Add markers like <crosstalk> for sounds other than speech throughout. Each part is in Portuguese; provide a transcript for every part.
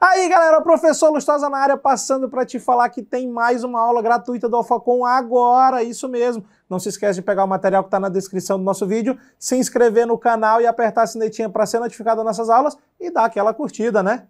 Aí, galera, o professor Lustosa na área passando para te falar que tem mais uma aula gratuita do Alfacon agora, isso mesmo. Não se esquece de pegar o material que está na descrição do nosso vídeo, se inscrever no canal e apertar a sinetinha para ser notificado das nossas aulas e dar aquela curtida, né?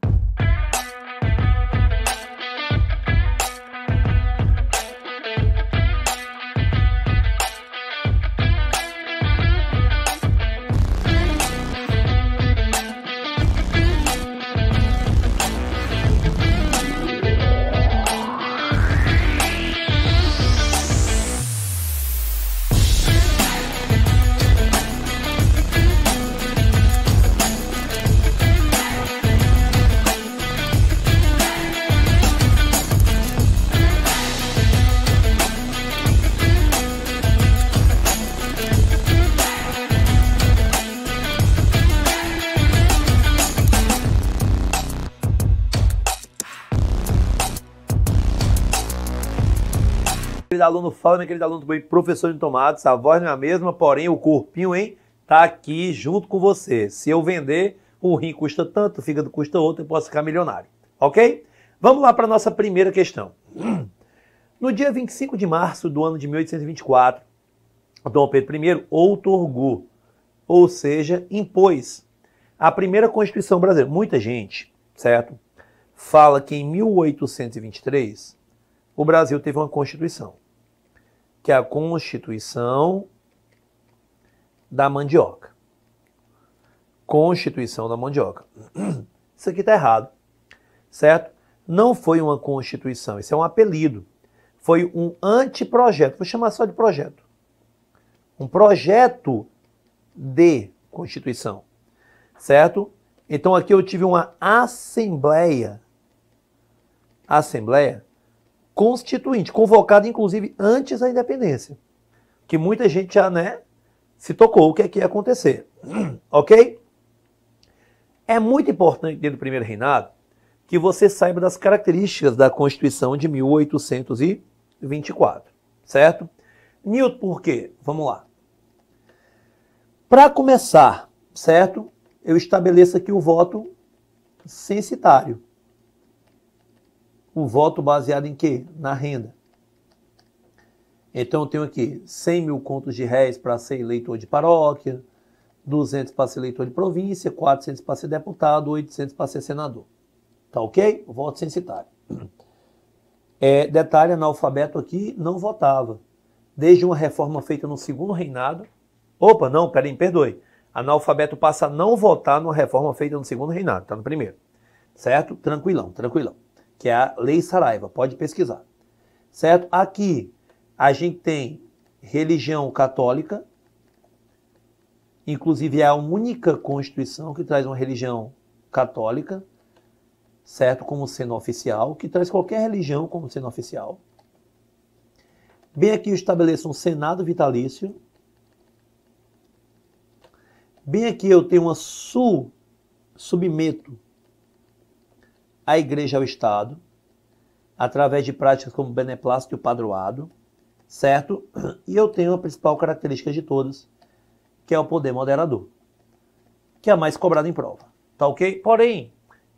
querido aluno fala, meu querido aluno, tudo bem? Professor de tomates, a voz não é a mesma, porém o corpinho, hein? Tá aqui junto com você. Se eu vender, o rim custa tanto, o fígado custa outro, eu posso ficar milionário. Ok? Vamos lá para nossa primeira questão. No dia 25 de março do ano de 1824, Dom Pedro I outorgou, ou seja, impôs, a primeira Constituição brasileira. Muita gente, certo? Fala que em 1823 o Brasil teve uma Constituição que é a constituição da mandioca. Constituição da mandioca. <clears throat> Isso aqui está errado, certo? Não foi uma constituição, isso é um apelido. Foi um anteprojeto, vou chamar só de projeto. Um projeto de constituição, certo? Então aqui eu tive uma assembleia, assembleia constituinte, convocada inclusive antes da independência. Que muita gente já, né, se tocou o que é que ia acontecer. <clears throat> ok? É muito importante dentro do primeiro reinado que você saiba das características da Constituição de 1824, certo? Newton, por quê? Vamos lá. Para começar, certo? Eu estabeleço aqui o voto censitário o voto baseado em quê? Na renda. Então eu tenho aqui 100 mil contos de réis para ser eleitor de paróquia, 200 para ser eleitor de província, 400 para ser deputado, 800 para ser senador. Tá ok? Voto censitário. <clears throat> É, detalhe, analfabeto aqui não votava. Desde uma reforma feita no segundo reinado. Opa, não, peraí, perdoe. Analfabeto passa a não votar numa reforma feita no segundo reinado, tá no primeiro. Certo? Tranquilão, tranquilão que é a Lei Saraiva, pode pesquisar. Certo? Aqui a gente tem religião católica, inclusive é a única constituição que traz uma religião católica, certo? Como sendo oficial, que traz qualquer religião como sendo oficial. Bem aqui eu estabeleço um Senado vitalício. Bem aqui eu tenho uma su, submeto a Igreja ao Estado, através de práticas como beneplácito e o padroado, certo? E eu tenho a principal característica de todas, que é o poder moderador, que é a mais cobrada em prova, tá ok? Porém,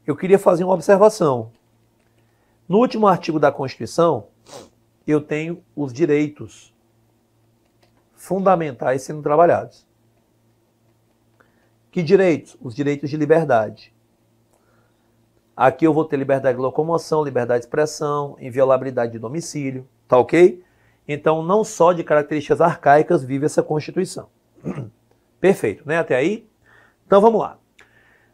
eu queria fazer uma observação. No último artigo da Constituição, eu tenho os direitos fundamentais sendo trabalhados. Que direitos? Os direitos de liberdade. Aqui eu vou ter liberdade de locomoção, liberdade de expressão, inviolabilidade de domicílio, tá ok? Então, não só de características arcaicas vive essa Constituição. <clears throat> Perfeito, né? Até aí? Então, vamos lá.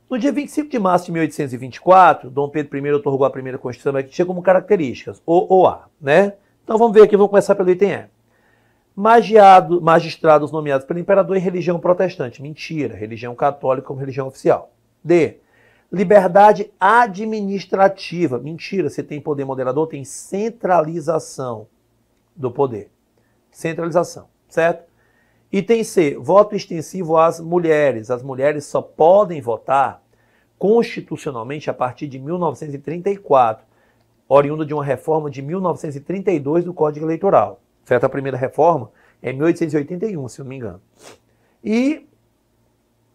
No dia 25 de março de 1824, Dom Pedro I otorgou a primeira Constituição que tinha como características, ou A, né? Então, vamos ver aqui, vamos começar pelo item E. Magiado, magistrados nomeados pelo imperador em religião protestante. Mentira, religião católica como religião oficial. D Liberdade administrativa. Mentira, você tem poder moderador, tem centralização do poder. Centralização, certo? Item C, voto extensivo às mulheres. As mulheres só podem votar constitucionalmente a partir de 1934, oriunda de uma reforma de 1932 do Código Eleitoral. Certo? A primeira reforma é 1881, se não me engano. E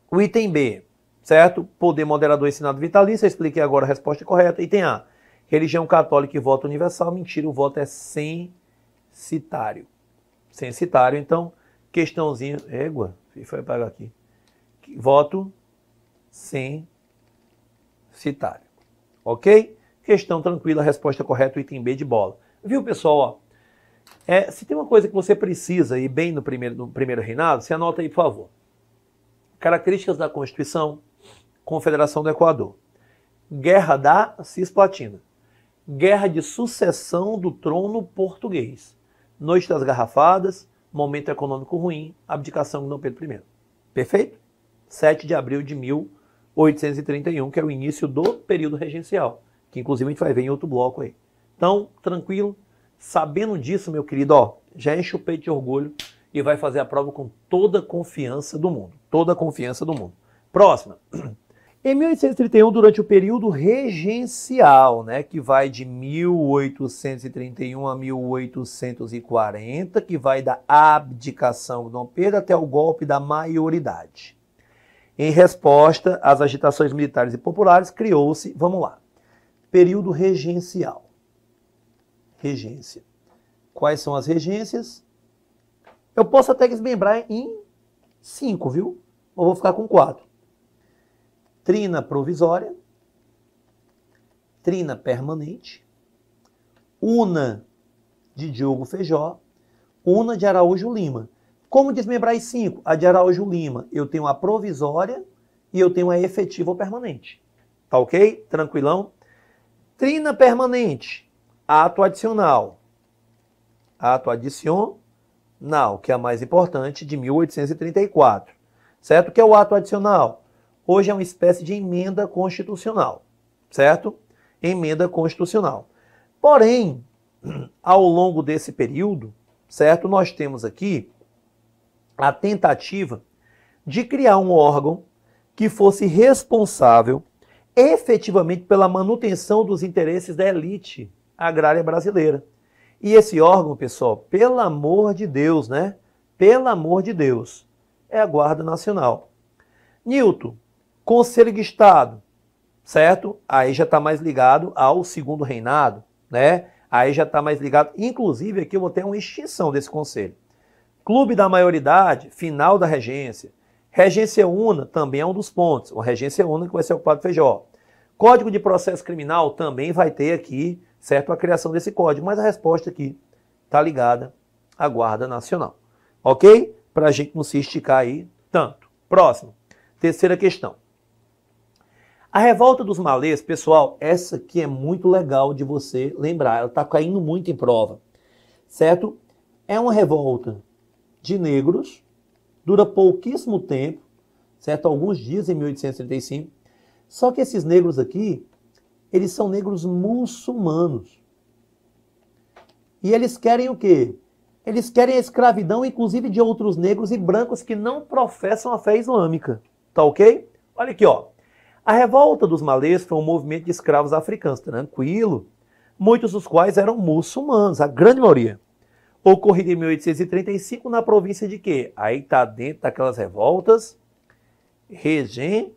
o item B, certo? Poder moderador ensinado vitalício, eu expliquei agora a resposta correta. Item A, religião católica e voto universal, mentira, o voto é censitário. Censitário, então, questãozinha, égua, foi pagar aqui. Voto censitário, ok? Questão tranquila, resposta correta, item B de bola. Viu, pessoal, É, se tem uma coisa que você precisa ir bem no primeiro, no primeiro reinado, você anota aí, por favor. Características da Constituição, Confederação do Equador. Guerra da Cisplatina. Guerra de sucessão do trono português. Noite das Garrafadas, momento econômico ruim, abdicação de Dom Pedro I. Perfeito? 7 de abril de 1831, que é o início do período regencial, que inclusive a gente vai ver em outro bloco aí. Então, tranquilo, sabendo disso, meu querido, ó, já enche o peito de orgulho e vai fazer a prova com toda a confiança do mundo. Toda a confiança do mundo. Próxima. <clears throat> Em 1831, durante o período regencial, né, que vai de 1831 a 1840, que vai da abdicação de Dom Pedro até o golpe da maioridade. Em resposta às agitações militares e populares, criou-se, vamos lá, período regencial. Regência. Quais são as regências? Eu posso até desmembrar em cinco, viu? Ou vou ficar com quatro trina provisória, trina permanente, una de Diogo Feijó, una de Araújo Lima. Como desmembrar as cinco? A de Araújo Lima, eu tenho a provisória e eu tenho a efetiva ou permanente. Tá ok? Tranquilão? Trina permanente, ato adicional. Ato adicional, que é a mais importante, de 1834. Certo? O que é o ato adicional? hoje é uma espécie de emenda constitucional, certo? Emenda constitucional. Porém, <clears throat> ao longo desse período, certo, nós temos aqui a tentativa de criar um órgão que fosse responsável efetivamente pela manutenção dos interesses da elite agrária brasileira. E esse órgão, pessoal, pelo amor de Deus, né? Pelo amor de Deus, é a Guarda Nacional. Newton, Conselho de Estado, certo? Aí já está mais ligado ao segundo reinado, né? Aí já está mais ligado. Inclusive, aqui eu vou ter uma extinção desse conselho. Clube da maioridade, final da regência. Regência una também é um dos pontos. O regência una que vai ser ocupado Feijó. Código de processo criminal também vai ter aqui, certo? A criação desse código. Mas a resposta aqui está ligada à Guarda Nacional. Ok? Para a gente não se esticar aí tanto. Próximo. Terceira questão. A revolta dos malês, pessoal, essa aqui é muito legal de você lembrar, ela está caindo muito em prova, certo? É uma revolta de negros, dura pouquíssimo tempo, certo? Alguns dias em 1835. Só que esses negros aqui, eles são negros muçulmanos. E eles querem o quê? Eles querem a escravidão, inclusive de outros negros e brancos que não professam a fé islâmica. Tá ok? Olha aqui, ó. A revolta dos malês foi um movimento de escravos africanos, tá tranquilo, muitos dos quais eram muçulmanos, a grande maioria. Ocorrido em 1835 na província de quê? Aí está dentro daquelas revoltas regenciais.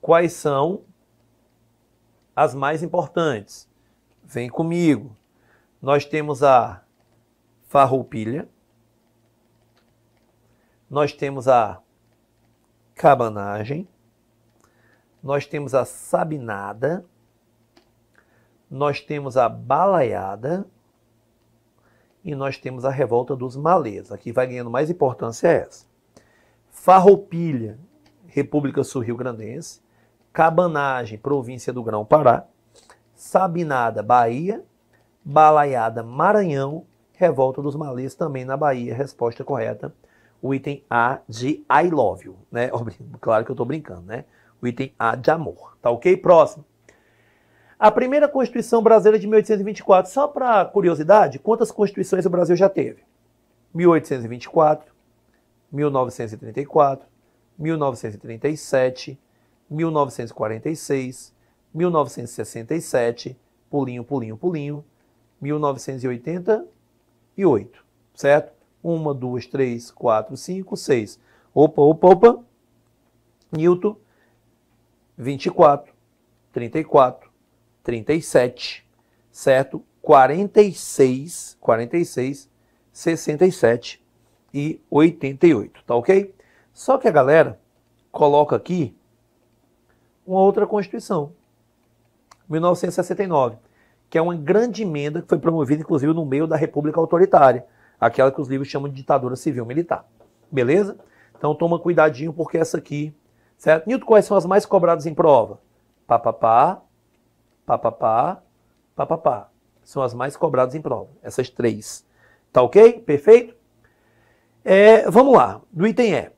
Quais são as mais importantes? Vem comigo. Nós temos a Farroupilha, nós temos a cabanagem, nós temos a sabinada, nós temos a balaiada e nós temos a revolta dos malês. Aqui vai ganhando mais importância é essa. Farroupilha, República Sul-Rio-Grandense, Cabanagem, província do Grão-Pará, Sabinada, Bahia, Balaiada, Maranhão, Revolta dos Malês também na Bahia, resposta correta o item A de I love you, né? <laughs> Claro que eu estou brincando, né? O item A de amor, tá ok? Próximo. A primeira Constituição Brasileira de 1824, só para curiosidade, quantas constituições o Brasil já teve? 1824, 1934, 1937, 1946, 1967, pulinho, pulinho, pulinho, 1988, certo? 1, 2, 3, 4, 5, 6. Opa, opa, opa. Newton, 24, 34, 37, certo? 46, 46, 67 e 88, tá ok? Só que a galera coloca aqui uma outra Constituição, 1969, que é uma grande emenda que foi promovida, inclusive, no meio da República Autoritária aquela que os livros chamam de ditadura civil-militar. Beleza? Então toma cuidadinho porque essa aqui, certo? Nilton, quais são as mais cobradas em prova? Papapá, papapá, papapá. São as mais cobradas em prova, essas três. Tá ok? Perfeito? É, vamos lá, do item E.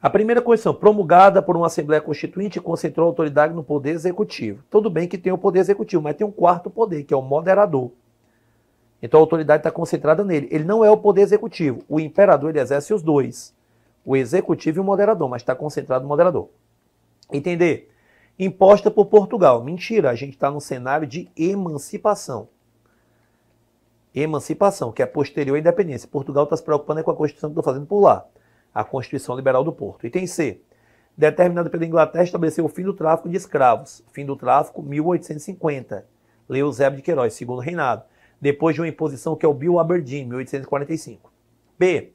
A primeira condição promulgada por uma Assembleia Constituinte, concentrou a autoridade no Poder Executivo. Tudo bem que tem o Poder Executivo, mas tem um quarto poder, que é o moderador. Então a autoridade está concentrada nele. Ele não é o poder executivo. O imperador ele exerce os dois, o executivo e o moderador, mas está concentrado no moderador. Entender? Imposta por Portugal. Mentira, a gente está num cenário de emancipação. Emancipação, que é posterior à independência. Portugal está se preocupando é com a Constituição que estou fazendo por lá. A Constituição Liberal do Porto. Item C. Determinado pela Inglaterra, estabeleceu o fim do tráfico de escravos. Fim do tráfico, 1850. Leu Zé de Queiroz, segundo reinado depois de uma imposição que é o Bill Aberdeen, 1845. B.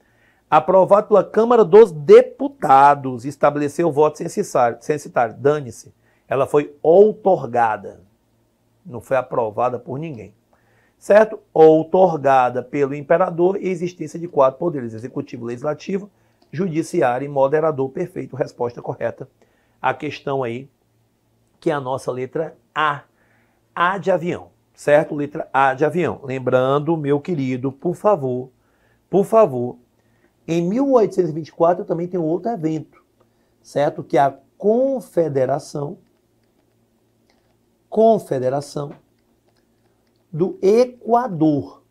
Aprovado pela Câmara dos Deputados, estabeleceu o voto censitário. Dane-se. Ela foi outorgada. Não foi aprovada por ninguém. Certo? Outorgada pelo imperador e existência de quatro poderes: executivo, legislativo, judiciário e moderador. Perfeito, resposta correta. A questão aí, que é a nossa letra A. A de avião certo? Letra A de avião. Lembrando, meu querido, por favor, por favor, em 1824 também tem outro evento, certo? Que é a Confederação, Confederação do Equador.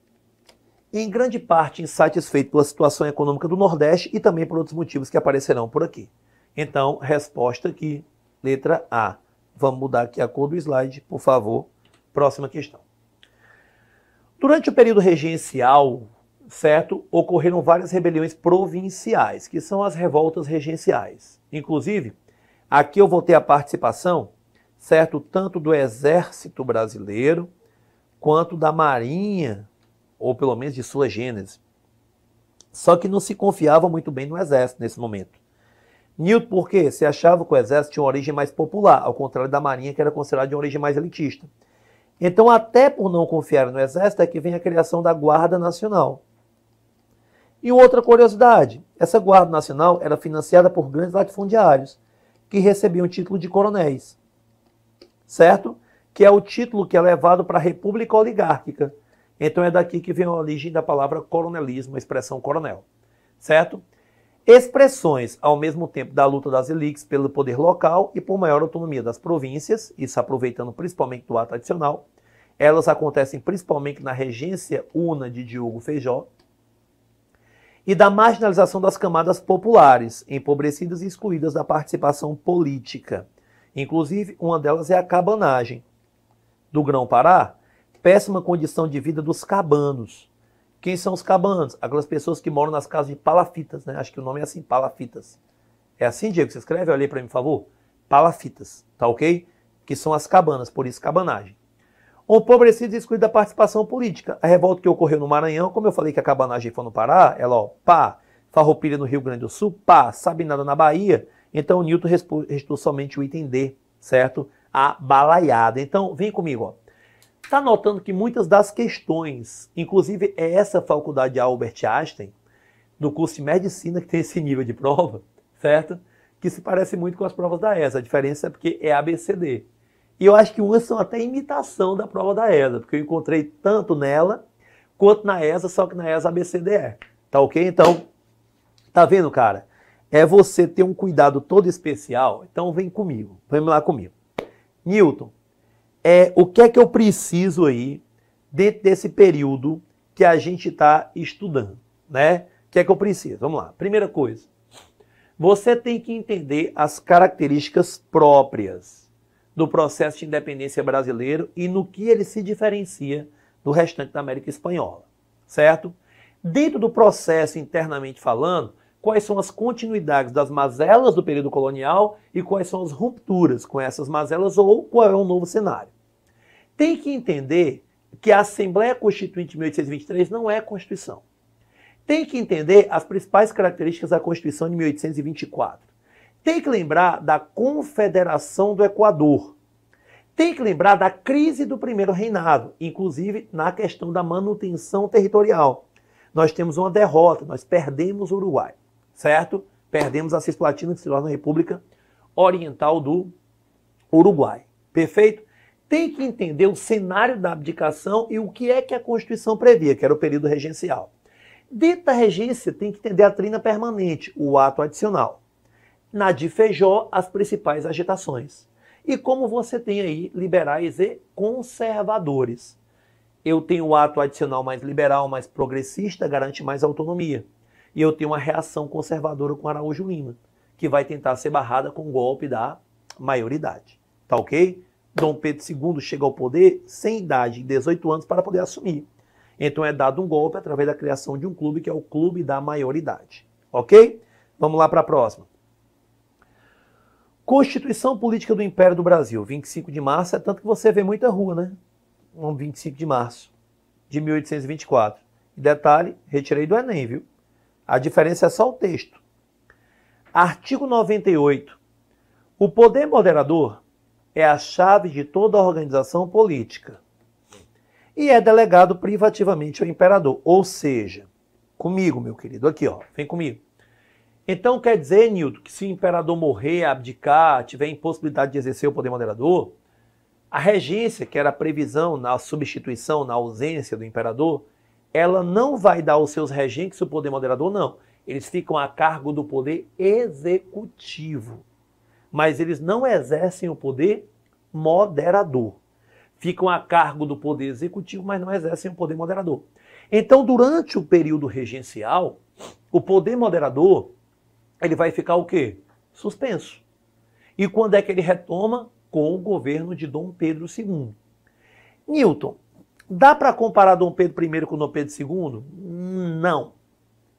Em grande parte insatisfeito pela situação econômica do Nordeste e também por outros motivos que aparecerão por aqui. Então, resposta aqui, letra A. Vamos mudar aqui a cor do slide, por favor. Próxima questão. Durante o período regencial, certo, ocorreram várias rebeliões provinciais, que são as revoltas regenciais. Inclusive, aqui eu vou ter a participação, certo, tanto do exército brasileiro quanto da marinha, ou pelo menos de sua gênese. Só que não se confiava muito bem no exército nesse momento. Newton, por quê? Se achava que o exército tinha uma origem mais popular, ao contrário da marinha, que era considerada de uma origem mais elitista. Então, até por não confiar no Exército, é que vem a criação da Guarda Nacional. E outra curiosidade: essa Guarda Nacional era financiada por grandes latifundiários, que recebiam o título de coronéis, certo? Que é o título que é levado para a República Oligárquica. Então, é daqui que vem a origem da palavra coronelismo, a expressão coronel, certo? expressões ao mesmo tempo da luta das elites pelo poder local e por maior autonomia das províncias, isso aproveitando principalmente do ato tradicional. Elas acontecem principalmente na regência una de Diogo Feijó e da marginalização das camadas populares, empobrecidas e excluídas da participação política. Inclusive, uma delas é a cabanagem do Grão-Pará, péssima condição de vida dos cabanos quem são os cabanos? Aquelas pessoas que moram nas casas de palafitas, né? Acho que o nome é assim, palafitas. É assim, Diego, você escreve? Olha aí para mim, por favor. Palafitas, tá ok? Que são as cabanas, por isso cabanagem. O empobrecido excluído da participação política. A revolta que ocorreu no Maranhão, como eu falei que a cabanagem foi no Pará, ela, é ó, pá, farroupilha no Rio Grande do Sul, pá, Sabinada na Bahia, então o Newton restou somente o item D, certo? A balaiada. Então, vem comigo, ó. Está notando que muitas das questões, inclusive é essa faculdade Albert Einstein, do curso de medicina que tem esse nível de prova, certo? Que se parece muito com as provas da ESA. A diferença é porque é ABCD. E eu acho que umas são até imitação da prova da ESA, porque eu encontrei tanto nela quanto na ESA, só que na ESA ABCD é. Tá ok? Então, tá vendo, cara? É você ter um cuidado todo especial. Então, vem comigo. Vem lá comigo. Newton, é o que é que eu preciso aí dentro desse período que a gente está estudando, né? O que é que eu preciso? Vamos lá. Primeira coisa, você tem que entender as características próprias do processo de independência brasileiro e no que ele se diferencia do restante da América Espanhola, certo? Dentro do processo internamente falando, quais são as continuidades das mazelas do período colonial e quais são as rupturas com essas mazelas ou qual é o novo cenário tem que entender que a Assembleia Constituinte de 1823 não é Constituição. Tem que entender as principais características da Constituição de 1824. Tem que lembrar da Confederação do Equador. Tem que lembrar da crise do primeiro reinado, inclusive na questão da manutenção territorial. Nós temos uma derrota, nós perdemos o Uruguai, certo? Perdemos a Cisplatina, que se torna a República Oriental do Uruguai. Perfeito? tem que entender o cenário da abdicação e o que é que a Constituição previa, que era o período regencial. Dita regência, tem que entender a trina permanente, o ato adicional. Na de Feijó, as principais agitações. E como você tem aí liberais e conservadores. Eu tenho o ato adicional mais liberal, mais progressista, garante mais autonomia. E eu tenho uma reação conservadora com Araújo Lima, que vai tentar ser barrada com o golpe da maioridade. Tá ok? Dom Pedro II chega ao poder sem idade, 18 anos, para poder assumir. Então é dado um golpe através da criação de um clube que é o Clube da Maioridade. Ok? Vamos lá para a próxima. Constituição Política do Império do Brasil, 25 de março, é tanto que você vê muita rua, né? Um 25 de março de 1824. E detalhe, retirei do Enem, viu? A diferença é só o texto. Artigo 98. O poder moderador é a chave de toda a organização política e é delegado privativamente ao imperador. Ou seja, comigo, meu querido, aqui, ó, vem comigo. Então quer dizer, Nildo, que se o imperador morrer, abdicar, tiver impossibilidade de exercer o poder moderador, a regência, que era a previsão na substituição, na ausência do imperador, ela não vai dar aos seus regentes o poder moderador, não. Eles ficam a cargo do poder executivo mas eles não exercem o poder moderador. Ficam a cargo do poder executivo, mas não exercem o poder moderador. Então, durante o período regencial, o poder moderador ele vai ficar o quê? Suspenso. E quando é que ele retoma? Com o governo de Dom Pedro II. Newton, dá para comparar Dom Pedro I com Dom Pedro II? Não.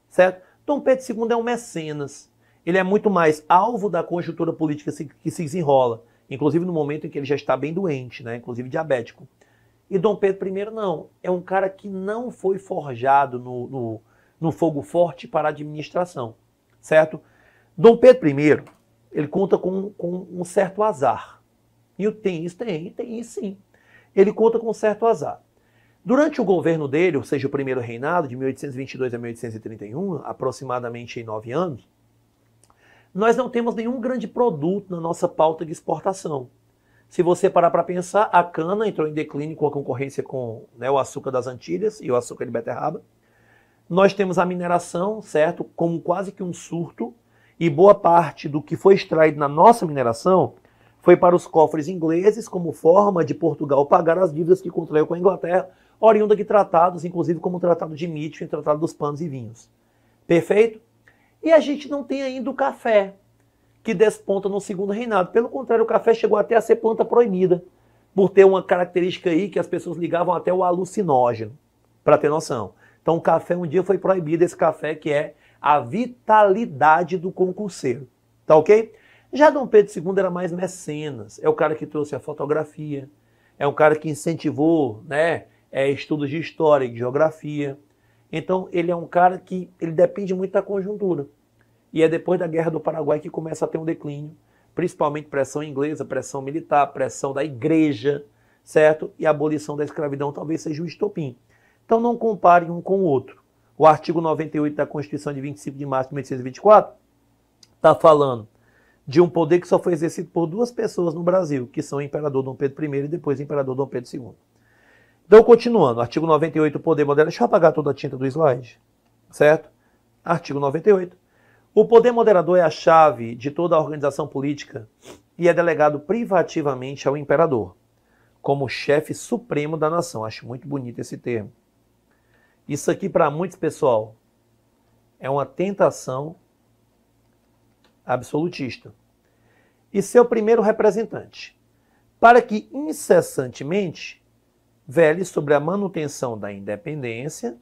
Certo? Dom Pedro II é um mecenas ele é muito mais alvo da conjuntura política que se desenrola, inclusive no momento em que ele já está bem doente, né? inclusive diabético. E Dom Pedro I não, é um cara que não foi forjado no, no, no fogo forte para a administração, certo? Dom Pedro I, ele conta com, com um certo azar. E tem isso, tem, tem isso sim. Ele conta com um certo azar. Durante o governo dele, ou seja, o primeiro reinado, de 1822 a 1831, aproximadamente em nove anos, nós não temos nenhum grande produto na nossa pauta de exportação. Se você parar para pensar, a cana entrou em declínio com a concorrência com né, o açúcar das Antilhas e o açúcar de beterraba. Nós temos a mineração, certo, como quase que um surto, e boa parte do que foi extraído na nossa mineração foi para os cofres ingleses como forma de Portugal pagar as dívidas que contraiu com a Inglaterra, oriunda de tratados, inclusive como o Tratado de Mítio e o Tratado dos Panos e Vinhos. Perfeito? E a gente não tem ainda o café, que desponta no segundo reinado. Pelo contrário, o café chegou até a ser planta proibida, por ter uma característica aí que as pessoas ligavam até o alucinógeno, para ter noção. Então, o café um dia foi proibido, esse café que é a vitalidade do concurseiro. Tá ok? Já Dom Pedro II era mais mecenas, é o cara que trouxe a fotografia, é um cara que incentivou né, é, estudos de história e geografia, então, ele é um cara que ele depende muito da conjuntura. E é depois da Guerra do Paraguai que começa a ter um declínio, principalmente pressão inglesa, pressão militar, pressão da igreja, certo? E a abolição da escravidão talvez seja o estopim. Então, não compare um com o outro. O artigo 98 da Constituição de 25 de março de 1824 está falando de um poder que só foi exercido por duas pessoas no Brasil, que são o imperador Dom Pedro I e depois o imperador Dom Pedro II. Então, continuando, artigo 98, poder Moderador. Deixa eu apagar toda a tinta do slide, certo? Artigo 98. O poder moderador é a chave de toda a organização política e é delegado privativamente ao imperador, como chefe supremo da nação. Acho muito bonito esse termo. Isso aqui, para muitos, pessoal, é uma tentação absolutista. E seu primeiro representante, para que incessantemente vele sobre a manutenção da independência,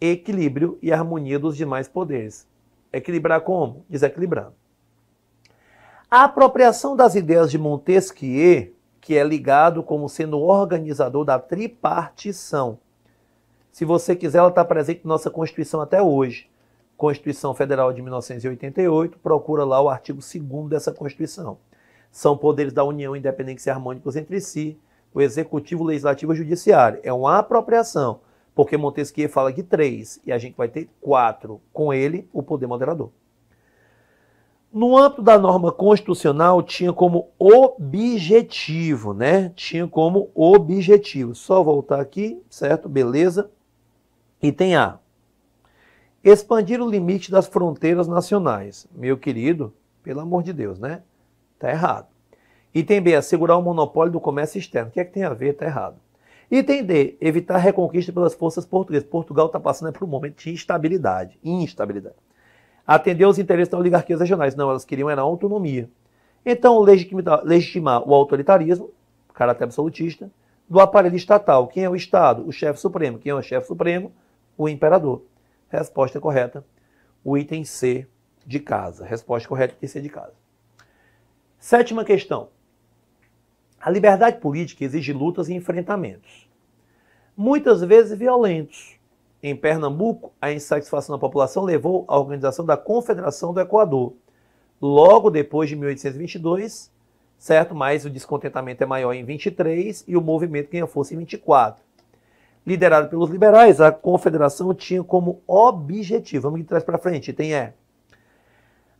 equilíbrio e harmonia dos demais poderes. Equilibrar como? Desequilibrando. A apropriação das ideias de Montesquieu, que é ligado como sendo organizador da tripartição. Se você quiser, ela está presente na nossa Constituição até hoje. Constituição Federal de 1988, procura lá o artigo 2 dessa Constituição. São poderes da União independentes e harmônicos entre si, o executivo, legislativo e judiciário. É uma apropriação, porque Montesquieu fala de três e a gente vai ter quatro, com ele, o poder moderador. No âmbito da norma constitucional, tinha como objetivo, né? Tinha como objetivo. Só voltar aqui, certo? Beleza. Item A. Expandir o limite das fronteiras nacionais. Meu querido, pelo amor de Deus, né? Tá errado. Item B, assegurar o monopólio do comércio externo. O que é que tem a ver? Está errado. Item D, evitar a reconquista pelas forças portuguesas. Portugal está passando por um momento de instabilidade, instabilidade. Atender os interesses das oligarquias regionais. Não, elas queriam era autonomia. Então, legitimar, legitimar o autoritarismo, caráter absolutista, do aparelho estatal. Quem é o Estado? O chefe supremo. Quem é o chefe supremo? O imperador. Resposta correta, o item C de casa. Resposta correta, item C de casa. Sétima questão. A liberdade política exige lutas e enfrentamentos, muitas vezes violentos. Em Pernambuco, a insatisfação da população levou à organização da Confederação do Equador. Logo depois de 1822, certo? Mas o descontentamento é maior em 23 e o movimento ganha força em 24. Liderado pelos liberais, a confederação tinha como objetivo, vamos de trás para frente, tem é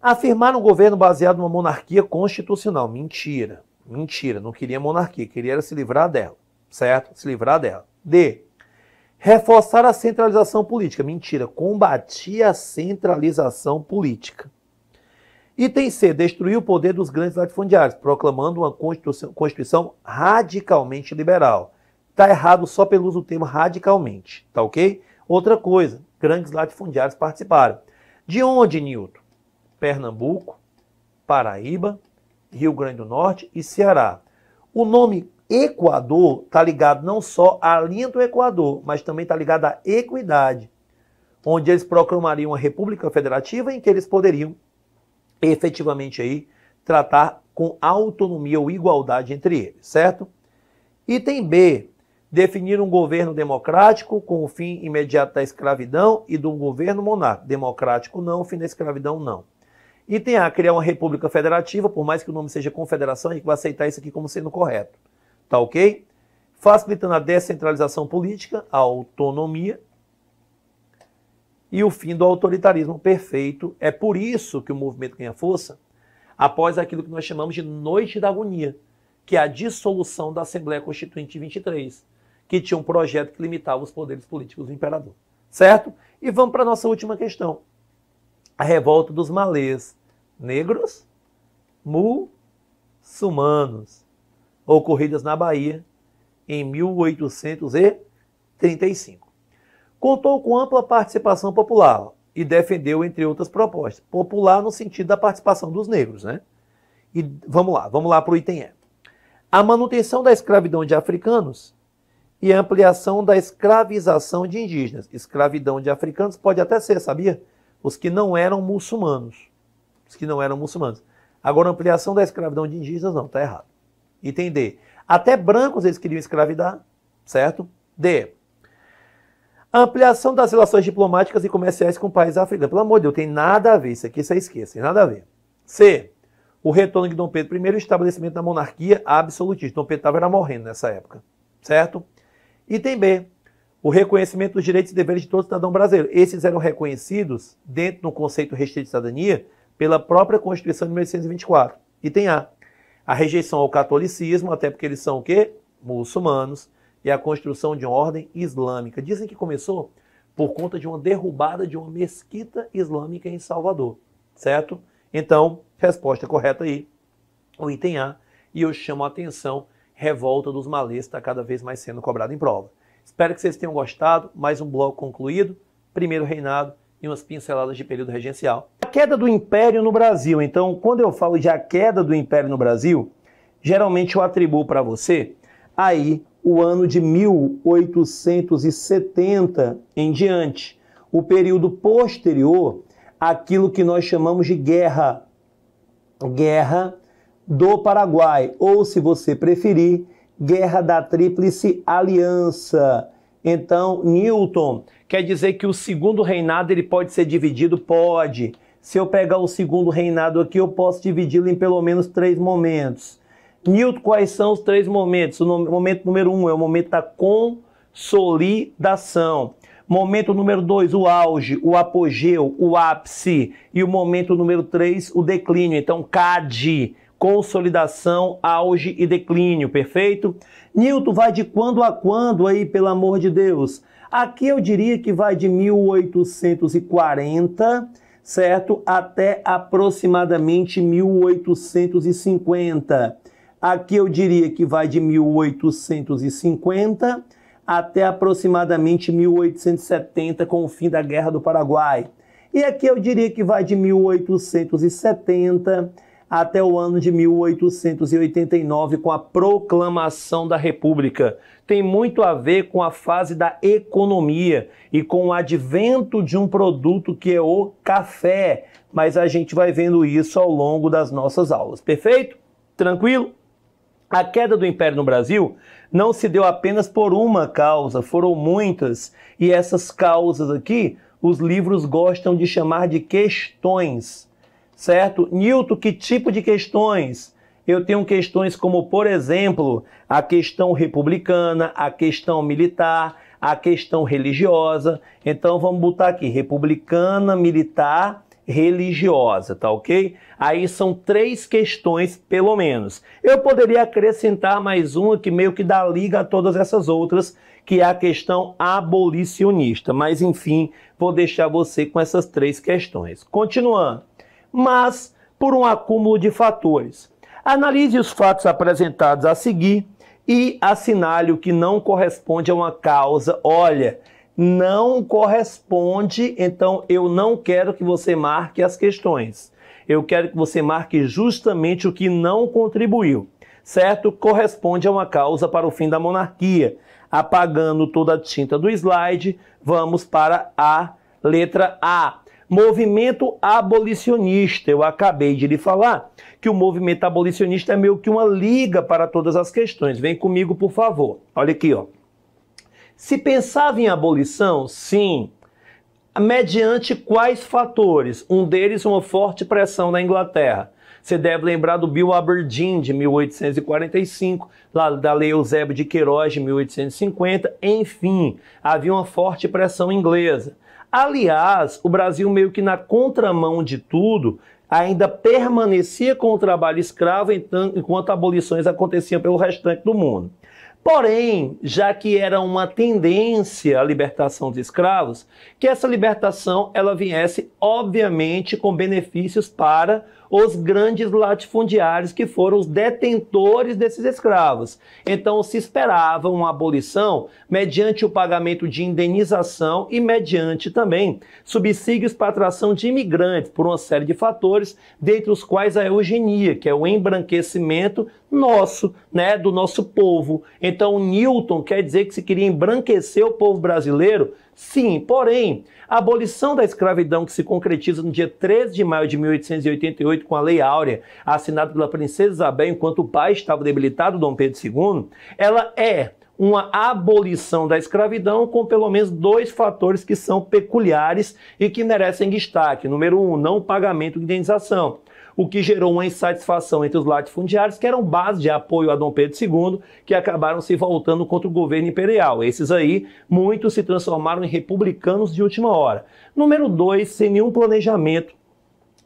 afirmar um governo baseado numa monarquia constitucional. Mentira. Mentira, não queria monarquia, queria se livrar dela, certo? Se livrar dela. D. Reforçar a centralização política. Mentira, combatia a centralização política. Item C. Destruir o poder dos grandes latifundiários, proclamando uma Constituição, Constituição radicalmente liberal. Está errado só pelo uso do termo radicalmente, tá ok? Outra coisa, grandes latifundiários participaram. De onde, Nilton? Pernambuco, Paraíba, Rio Grande do Norte e Ceará. O nome Equador está ligado não só à linha do Equador, mas também está ligado à equidade, onde eles proclamariam uma república federativa em que eles poderiam efetivamente aí tratar com autonomia ou igualdade entre eles, certo? Item B, definir um governo democrático com o fim imediato da escravidão e do governo monárquico Democrático não, fim da escravidão não. E tem a criar uma república federativa, por mais que o nome seja confederação, a gente vai aceitar isso aqui como sendo correto. Tá ok? Facilitando a descentralização política, a autonomia e o fim do autoritarismo perfeito. É por isso que o movimento ganha força após aquilo que nós chamamos de Noite da Agonia, que é a dissolução da Assembleia Constituinte 23, que tinha um projeto que limitava os poderes políticos do imperador. Certo? E vamos para a nossa última questão a revolta dos malês, negros, muçulmanos, ocorridas na Bahia em 1835. Contou com ampla participação popular e defendeu, entre outras propostas, popular no sentido da participação dos negros, né? E vamos lá, vamos lá para o item E. A manutenção da escravidão de africanos e a ampliação da escravização de indígenas. Escravidão de africanos pode até ser, sabia? os que não eram muçulmanos. Os que não eram muçulmanos. Agora, ampliação da escravidão de indígenas não, está errado. Item D. Até brancos eles queriam escravidar, certo? D. Ampliação das relações diplomáticas e comerciais com países africanos. Pelo amor de Deus, tem nada a ver. Isso aqui você é esquece, tem nada a ver. C. O retorno de Dom Pedro I e o estabelecimento da monarquia absolutista. Dom Pedro estava morrendo nessa época, certo? Item B o reconhecimento dos direitos e deveres de todo cidadão brasileiro. Esses eram reconhecidos dentro do conceito restrito de cidadania pela própria Constituição de 1824. E tem a, a rejeição ao catolicismo, até porque eles são o quê? Muçulmanos, e a construção de uma ordem islâmica. Dizem que começou por conta de uma derrubada de uma mesquita islâmica em Salvador, certo? Então, resposta correta aí, o item A, e eu chamo a atenção, revolta dos malês está cada vez mais sendo cobrada em prova. Espero que vocês tenham gostado. Mais um bloco concluído, primeiro reinado e umas pinceladas de período regencial. A queda do império no Brasil. Então, quando eu falo de a queda do império no Brasil, geralmente eu atribuo para você aí o ano de 1870 em diante, o período posterior àquilo que nós chamamos de guerra, guerra do Paraguai, ou se você preferir, Guerra da Tríplice Aliança. Então, Newton quer dizer que o segundo reinado ele pode ser dividido? Pode. Se eu pegar o segundo reinado aqui, eu posso dividi-lo em pelo menos três momentos. Newton, quais são os três momentos? O momento número um é o momento da consolidação. Momento número dois, o auge, o apogeu, o ápice. E o momento número três, o declínio. Então, CAD consolidação, auge e declínio, perfeito? Newton, vai de quando a quando aí, pelo amor de Deus? Aqui eu diria que vai de 1840, certo? Até aproximadamente 1850. Aqui eu diria que vai de 1850 até aproximadamente 1870, com o fim da Guerra do Paraguai. E aqui eu diria que vai de 1870 até o ano de 1889, com a proclamação da República. Tem muito a ver com a fase da economia e com o advento de um produto que é o café. Mas a gente vai vendo isso ao longo das nossas aulas, perfeito? Tranquilo? A queda do Império no Brasil não se deu apenas por uma causa, foram muitas. E essas causas aqui, os livros gostam de chamar de questões certo? Newton, que tipo de questões? Eu tenho questões como, por exemplo, a questão republicana, a questão militar, a questão religiosa. Então vamos botar aqui republicana, militar, religiosa, tá ok? Aí são três questões, pelo menos. Eu poderia acrescentar mais uma que meio que dá liga a todas essas outras, que é a questão abolicionista. Mas enfim, vou deixar você com essas três questões. Continuando mas por um acúmulo de fatores. Analise os fatos apresentados a seguir e assinale o que não corresponde a uma causa. Olha, não corresponde, então eu não quero que você marque as questões. Eu quero que você marque justamente o que não contribuiu, certo? Corresponde a uma causa para o fim da monarquia. Apagando toda a tinta do slide, vamos para a letra A movimento abolicionista. Eu acabei de lhe falar que o movimento abolicionista é meio que uma liga para todas as questões. Vem comigo, por favor. Olha aqui, ó. Se pensava em abolição, sim, mediante quais fatores? Um deles, uma forte pressão na Inglaterra. Você deve lembrar do Bill Aberdeen de 1845, lá da Lei Eusébio de Queiroz de 1850. Enfim, havia uma forte pressão inglesa. Aliás, o Brasil, meio que na contramão de tudo, ainda permanecia com o trabalho escravo enquanto abolições aconteciam pelo restante do mundo. Porém, já que era uma tendência a libertação de escravos, que essa libertação ela viesse obviamente com benefícios para os grandes latifundiários que foram os detentores desses escravos. Então se esperava uma abolição mediante o pagamento de indenização e mediante também subsídios para atração de imigrantes por uma série de fatores, dentre os quais a eugenia, que é o embranquecimento nosso, né, do nosso povo. Então Newton quer dizer que se queria embranquecer o povo brasileiro Sim, porém, a abolição da escravidão que se concretiza no dia 13 de maio de 1888 com a Lei Áurea, assinada pela princesa Isabel enquanto o pai estava debilitado, Dom Pedro II, ela é uma abolição da escravidão com pelo menos dois fatores que são peculiares e que merecem destaque. Número um, não pagamento de indenização o que gerou uma insatisfação entre os latifundiários, que eram base de apoio a Dom Pedro II, que acabaram se voltando contra o governo imperial. Esses aí, muitos se transformaram em republicanos de última hora. Número dois, sem nenhum planejamento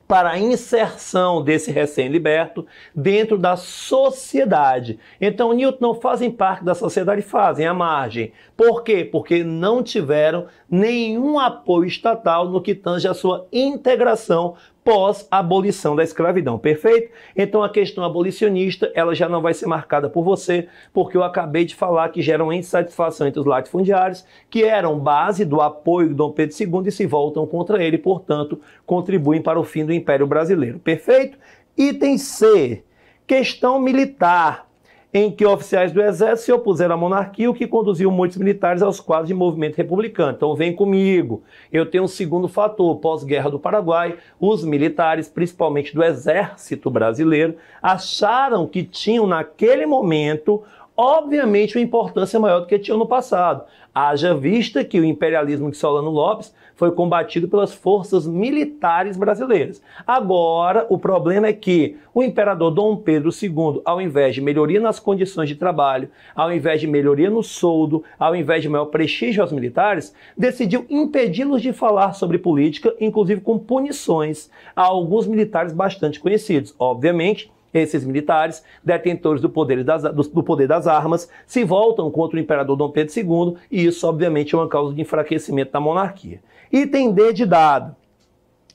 para a inserção desse recém-liberto dentro da sociedade. Então, Newton não fazem parte da sociedade, fazem à margem. Por quê? Porque não tiveram nenhum apoio estatal no que tange a sua integração pós-abolição da escravidão, perfeito? Então a questão abolicionista, ela já não vai ser marcada por você, porque eu acabei de falar que geram insatisfação entre os latifundiários, que eram base do apoio de Dom Pedro II e se voltam contra ele, portanto, contribuem para o fim do Império Brasileiro, perfeito? Item C, questão militar em que oficiais do Exército se opuseram à monarquia, o que conduziu muitos militares aos quadros de movimento republicano. Então, vem comigo. Eu tenho um segundo fator. Pós-guerra do Paraguai, os militares, principalmente do Exército Brasileiro, acharam que tinham, naquele momento, obviamente, uma importância maior do que tinham no passado. Haja vista que o imperialismo de Solano Lopes foi combatido pelas forças militares brasileiras. Agora, o problema é que o imperador Dom Pedro II, ao invés de melhoria nas condições de trabalho, ao invés de melhoria no soldo, ao invés de maior prestígio aos militares, decidiu impedi-los de falar sobre política, inclusive com punições a alguns militares bastante conhecidos. Obviamente, esses militares, detentores do poder, das, do poder das armas, se voltam contra o imperador Dom Pedro II, e isso, obviamente, é uma causa de enfraquecimento da monarquia. Item D de dado,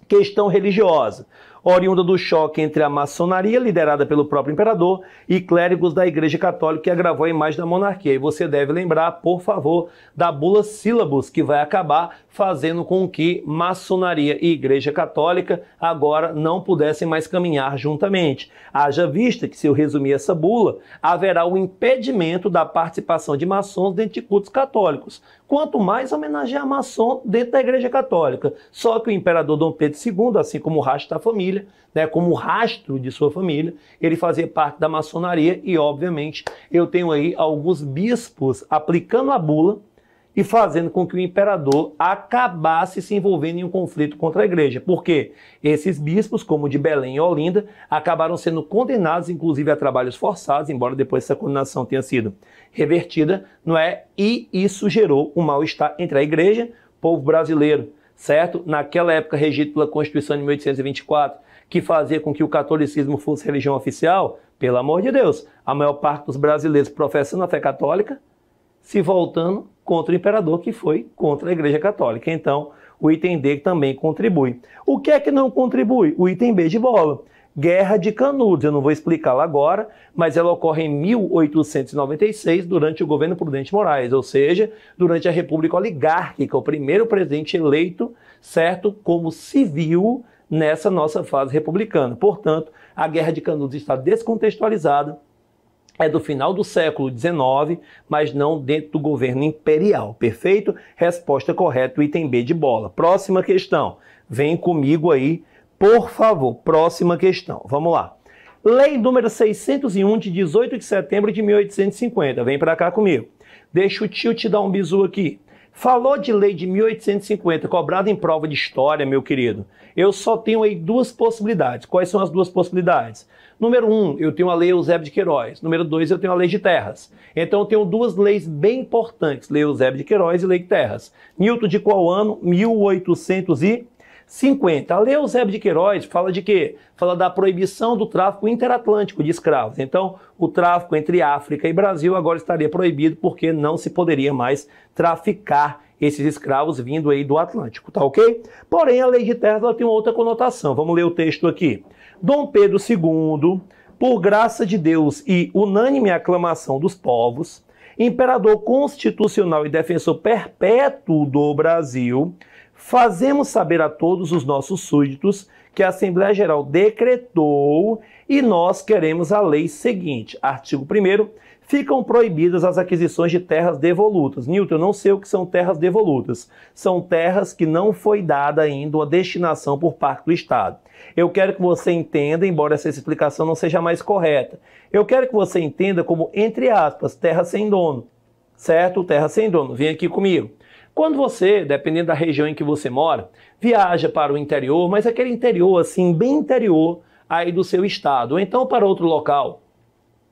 questão religiosa oriunda do choque entre a maçonaria, liderada pelo próprio imperador, e clérigos da Igreja Católica, que agravou a imagem da monarquia. E você deve lembrar, por favor, da bula sílabus, que vai acabar fazendo com que maçonaria e Igreja Católica agora não pudessem mais caminhar juntamente. Haja vista que, se eu resumir essa bula, haverá o impedimento da participação de maçons dentro de cultos católicos. Quanto mais homenagear maçom dentro da Igreja Católica. Só que o imperador Dom Pedro II, assim como o resto da família, família, né, como rastro de sua família, ele fazia parte da maçonaria e, obviamente, eu tenho aí alguns bispos aplicando a bula e fazendo com que o imperador acabasse se envolvendo em um conflito contra a igreja, porque esses bispos, como de Belém e Olinda, acabaram sendo condenados, inclusive, a trabalhos forçados, embora depois essa condenação tenha sido revertida, não é? E isso gerou um mal-estar entre a igreja, povo brasileiro, certo? Naquela época regido pela Constituição de 1824, que fazia com que o catolicismo fosse religião oficial, pelo amor de Deus, a maior parte dos brasileiros professando a fé católica se voltando contra o imperador, que foi contra a Igreja Católica. Então, o item D também contribui. O que é que não contribui? O item B de bola. Guerra de Canudos, eu não vou explicá-la agora, mas ela ocorre em 1896, durante o governo Prudente Moraes, ou seja, durante a República Oligárquica, o primeiro presidente eleito, certo, como civil, nessa nossa fase republicana. Portanto, a Guerra de Canudos está descontextualizada, é do final do século XIX, mas não dentro do governo imperial, perfeito? Resposta correta, item B de bola. Próxima questão. Vem comigo aí, por favor. Próxima questão. Vamos lá. Lei número 601 de 18 de setembro de 1850. Vem para cá comigo. Deixa o tio te dar um bisu aqui. Falou de lei de 1850, cobrada em prova de história, meu querido. Eu só tenho aí duas possibilidades. Quais são as duas possibilidades? Número um, eu tenho a lei Eusébio de Queiroz. Número dois, eu tenho a lei de terras. Então eu tenho duas leis bem importantes, lei Eusébio de Queiroz e lei de terras. Newton de qual ano? 1800 e 50. A Lei Eusébio de Queiroz fala de quê? Fala da proibição do tráfico interatlântico de escravos. Então, o tráfico entre África e Brasil agora estaria proibido porque não se poderia mais traficar esses escravos vindo aí do Atlântico, tá ok? Porém, a lei de terras tem uma outra conotação. Vamos ler o texto aqui. Dom Pedro II, por graça de Deus e unânime aclamação dos povos, imperador constitucional e defensor perpétuo do Brasil, fazemos saber a todos os nossos súditos que a Assembleia Geral decretou e nós queremos a lei seguinte. Artigo 1 ficam proibidas as aquisições de terras devolutas. Newton, eu não sei o que são terras devolutas. São terras que não foi dada ainda uma destinação por parte do Estado. Eu quero que você entenda, embora essa explicação não seja mais correta, eu quero que você entenda como, entre aspas, terra sem dono. Certo? Terra sem dono. Vem aqui comigo. Quando você, dependendo da região em que você mora, viaja para o interior, mas aquele interior assim, bem interior aí do seu estado, ou então para outro local,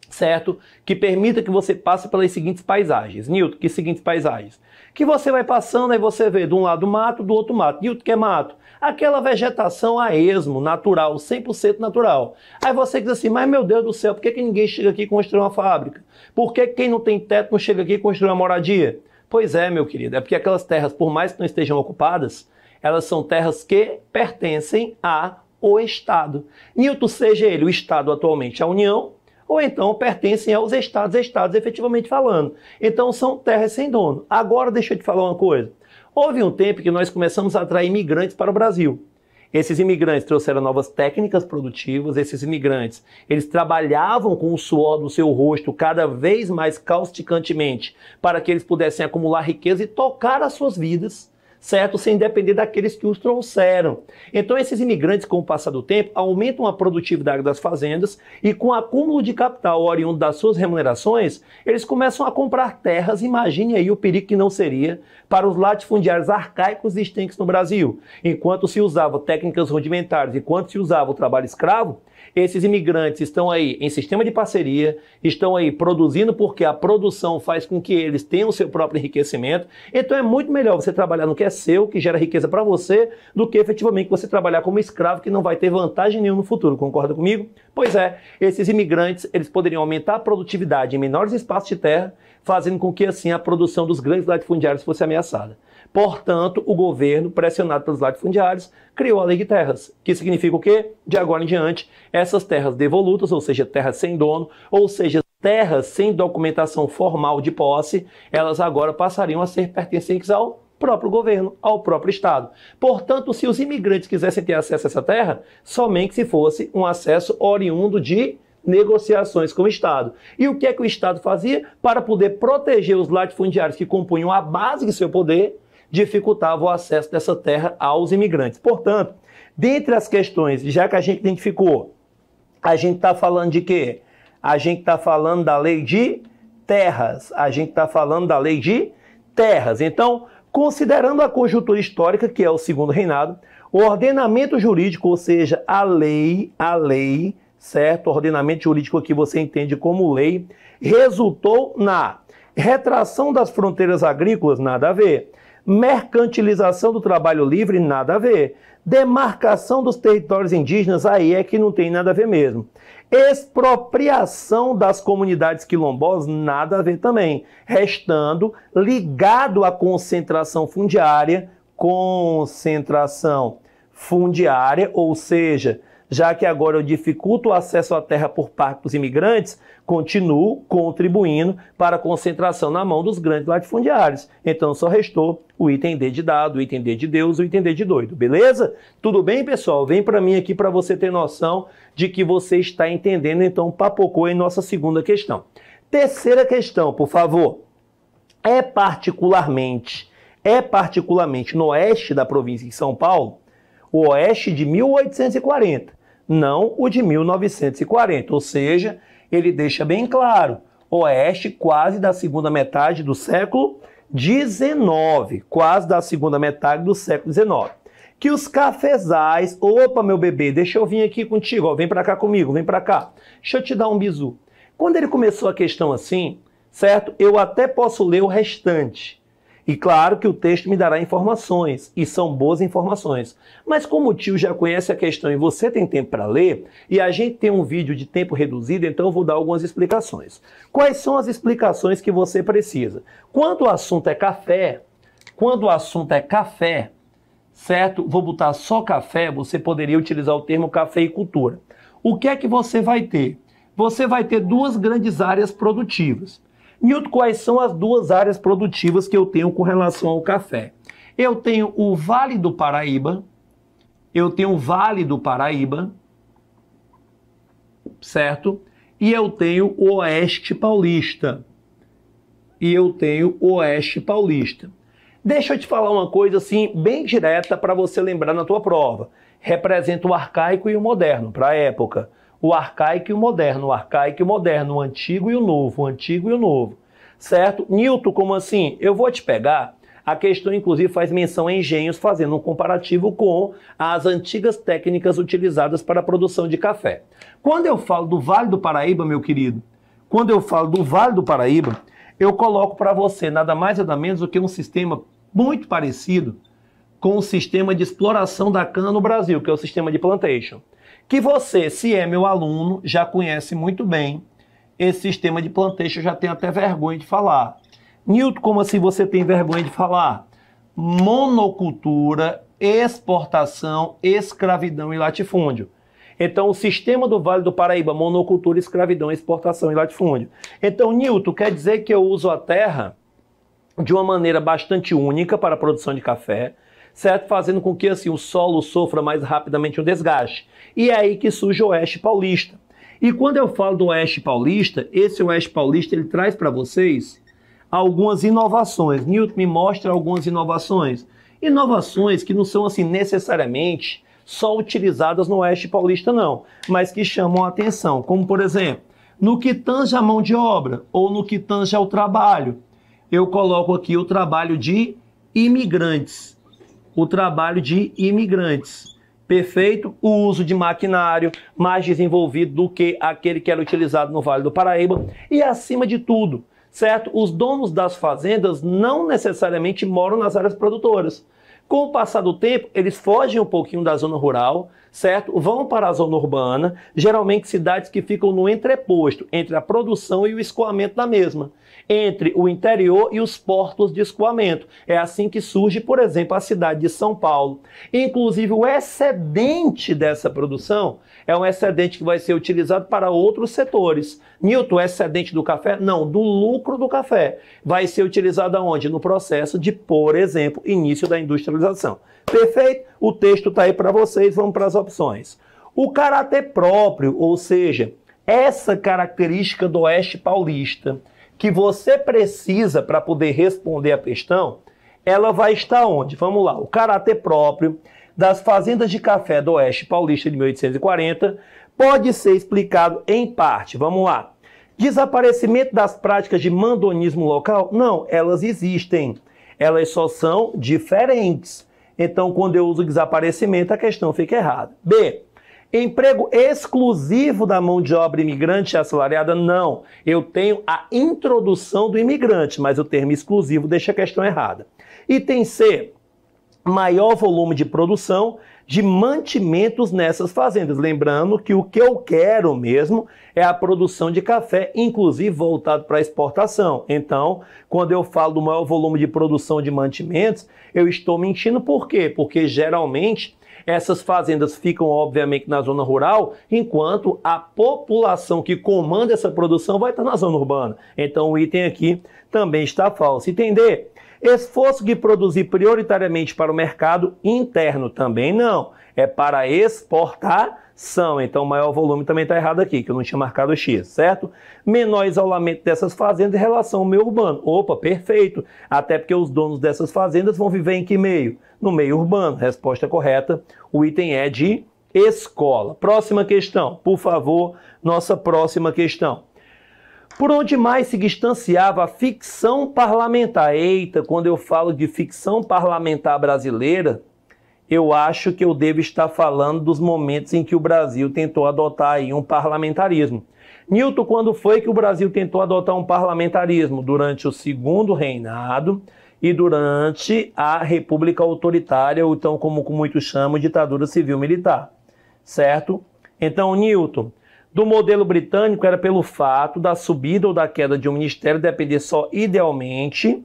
certo? Que permita que você passe pelas seguintes paisagens. Newton, que seguintes paisagens? Que você vai passando e você vê de um lado mato, do outro mato. Newton, que é mato? Aquela vegetação a esmo, natural, 100% natural. Aí você diz assim, mas meu Deus do céu, por que, que ninguém chega aqui e constrói uma fábrica? Por que, que quem não tem teto não chega aqui e constrói uma moradia? Pois é, meu querido, é porque aquelas terras, por mais que não estejam ocupadas, elas são terras que pertencem a o Estado. Nilton, seja ele o Estado atualmente a União, ou então pertencem aos Estados, Estados efetivamente falando. Então são terras sem dono. Agora deixa eu te falar uma coisa. Houve um tempo que nós começamos a atrair imigrantes para o Brasil. Esses imigrantes trouxeram novas técnicas produtivas, esses imigrantes, eles trabalhavam com o suor do seu rosto cada vez mais causticantemente para que eles pudessem acumular riqueza e tocar as suas vidas certo? Sem depender daqueles que os trouxeram. Então, esses imigrantes, com o passar do tempo, aumentam a produtividade das fazendas e, com o acúmulo de capital oriundo das suas remunerações, eles começam a comprar terras. Imagine aí o perigo que não seria para os latifundiários arcaicos e no Brasil. Enquanto se usava técnicas rudimentares, enquanto se usava o trabalho escravo, esses imigrantes estão aí em sistema de parceria, estão aí produzindo porque a produção faz com que eles tenham o seu próprio enriquecimento. Então é muito melhor você trabalhar no que é seu, que gera riqueza para você, do que efetivamente você trabalhar como escravo que não vai ter vantagem nenhuma no futuro. Concorda comigo? Pois é, esses imigrantes, eles poderiam aumentar a produtividade em menores espaços de terra, fazendo com que assim a produção dos grandes latifundiários fosse ameaçada. Portanto, o governo, pressionado pelos latifundiários, criou a Lei de Terras, que significa o quê? De agora em diante, essas terras devolutas, ou seja, terras sem dono, ou seja, terras sem documentação formal de posse, elas agora passariam a ser pertencentes ao próprio governo, ao próprio Estado. Portanto, se os imigrantes quisessem ter acesso a essa terra, somente se fosse um acesso oriundo de negociações com o Estado. E o que é que o Estado fazia para poder proteger os latifundiários que compunham a base de seu poder? dificultava o acesso dessa terra aos imigrantes. Portanto, dentre as questões, já que a gente identificou, a gente está falando de quê? A gente está falando da lei de terras. A gente está falando da lei de terras. Então, considerando a conjuntura histórica, que é o segundo reinado, o ordenamento jurídico, ou seja, a lei, a lei, certo? O ordenamento jurídico que você entende como lei, resultou na retração das fronteiras agrícolas, nada a ver. Mercantilização do trabalho livre, nada a ver. Demarcação dos territórios indígenas, aí é que não tem nada a ver mesmo. Expropriação das comunidades quilombolas, nada a ver também. Restando ligado à concentração fundiária, concentração fundiária, ou seja, já que agora eu dificulto o acesso à terra por parte dos imigrantes, continuo contribuindo para a concentração na mão dos grandes latifundiários. Então só restou o item D de dado, o item D de Deus, o item D de doido, beleza? Tudo bem, pessoal? Vem para mim aqui para você ter noção de que você está entendendo, então papocou em nossa segunda questão. Terceira questão, por favor. É particularmente, é particularmente no oeste da província de São Paulo, o oeste de 1840, não o de 1940. Ou seja, ele deixa bem claro, oeste quase da segunda metade do século XIX, quase da segunda metade do século XIX. Que os cafezais, opa meu bebê, deixa eu vir aqui contigo, ó, vem para cá comigo, vem para cá, deixa eu te dar um bisu. Quando ele começou a questão assim, certo? Eu até posso ler o restante, e claro que o texto me dará informações, e são boas informações. Mas como o tio já conhece a questão e você tem tempo para ler, e a gente tem um vídeo de tempo reduzido, então eu vou dar algumas explicações. Quais são as explicações que você precisa? Quando o assunto é café, quando o assunto é café, certo? Vou botar só café, você poderia utilizar o termo café e cultura. O que é que você vai ter? Você vai ter duas grandes áreas produtivas. Nilton, quais são as duas áreas produtivas que eu tenho com relação ao café? Eu tenho o Vale do Paraíba, eu tenho o Vale do Paraíba, certo? E eu tenho o Oeste Paulista. E eu tenho o Oeste Paulista. Deixa eu te falar uma coisa assim, bem direta para você lembrar na tua prova. Representa o arcaico e o moderno para a época o arcaico e o moderno, o arcaico e o moderno, o antigo e o novo, o antigo e o novo. Certo? Newton, como assim? Eu vou te pegar. A questão, inclusive, faz menção a engenhos, fazendo um comparativo com as antigas técnicas utilizadas para a produção de café. Quando eu falo do Vale do Paraíba, meu querido, quando eu falo do Vale do Paraíba, eu coloco para você nada mais nada menos do que um sistema muito parecido com o sistema de exploração da cana no Brasil, que é o sistema de plantation que você, se é meu aluno, já conhece muito bem esse sistema de plantation, eu já tenho até vergonha de falar. Newton, como assim você tem vergonha de falar? Monocultura, exportação, escravidão e latifúndio. Então, o sistema do Vale do Paraíba, monocultura, escravidão, exportação e latifúndio. Então, Newton, quer dizer que eu uso a terra de uma maneira bastante única para a produção de café, certo? Fazendo com que assim o solo sofra mais rapidamente o desgaste. E é aí que surge o Oeste Paulista. E quando eu falo do Oeste Paulista, esse Oeste Paulista ele traz para vocês algumas inovações. Newton me mostra algumas inovações. Inovações que não são assim necessariamente só utilizadas no Oeste Paulista não, mas que chamam a atenção, como por exemplo, no que tange a mão de obra ou no que tange ao trabalho. Eu coloco aqui o trabalho de imigrantes o trabalho de imigrantes. Perfeito? O uso de maquinário mais desenvolvido do que aquele que era utilizado no Vale do Paraíba. E acima de tudo, certo? Os donos das fazendas não necessariamente moram nas áreas produtoras. Com o passar do tempo, eles fogem um pouquinho da zona rural, certo? Vão para a zona urbana, geralmente cidades que ficam no entreposto entre a produção e o escoamento da mesma entre o interior e os portos de escoamento. É assim que surge, por exemplo, a cidade de São Paulo. Inclusive, o excedente dessa produção é um excedente que vai ser utilizado para outros setores. Newton, excedente do café? Não, do lucro do café. Vai ser utilizado aonde? No processo de, por exemplo, início da industrialização. Perfeito? O texto está aí para vocês, vamos para as opções. O caráter próprio, ou seja, essa característica do Oeste Paulista, que você precisa para poder responder a questão, ela vai estar onde? Vamos lá, o caráter próprio das fazendas de café do Oeste Paulista de 1840 pode ser explicado em parte. Vamos lá. Desaparecimento das práticas de mandonismo local? Não, elas existem. Elas só são diferentes. Então, quando eu uso desaparecimento, a questão fica errada. B. Emprego exclusivo da mão de obra imigrante e assalariada? Não. Eu tenho a introdução do imigrante, mas o termo exclusivo deixa a questão errada. Item C. Maior volume de produção de mantimentos nessas fazendas. Lembrando que o que eu quero mesmo é a produção de café, inclusive voltado para exportação. Então, quando eu falo do maior volume de produção de mantimentos, eu estou mentindo por quê? Porque geralmente essas fazendas ficam, obviamente, na zona rural, enquanto a população que comanda essa produção vai estar na zona urbana. Então o item aqui também está falso. Entender? Esforço de produzir prioritariamente para o mercado interno também não. É para exportar são. Então, maior volume também está errado aqui, que eu não tinha marcado X, certo? Menor isolamento dessas fazendas em relação ao meio urbano. Opa, perfeito. Até porque os donos dessas fazendas vão viver em que meio? No meio urbano. Resposta correta. O item é de escola. Próxima questão, por favor, nossa próxima questão. Por onde mais se distanciava a ficção parlamentar? Eita, quando eu falo de ficção parlamentar brasileira, eu acho que eu devo estar falando dos momentos em que o Brasil tentou adotar aí um parlamentarismo. Newton, quando foi que o Brasil tentou adotar um parlamentarismo? Durante o segundo reinado e durante a República Autoritária, ou então, como muitos chamam, ditadura civil-militar. Certo? Então, Newton, do modelo britânico era pelo fato da subida ou da queda de um ministério depender só idealmente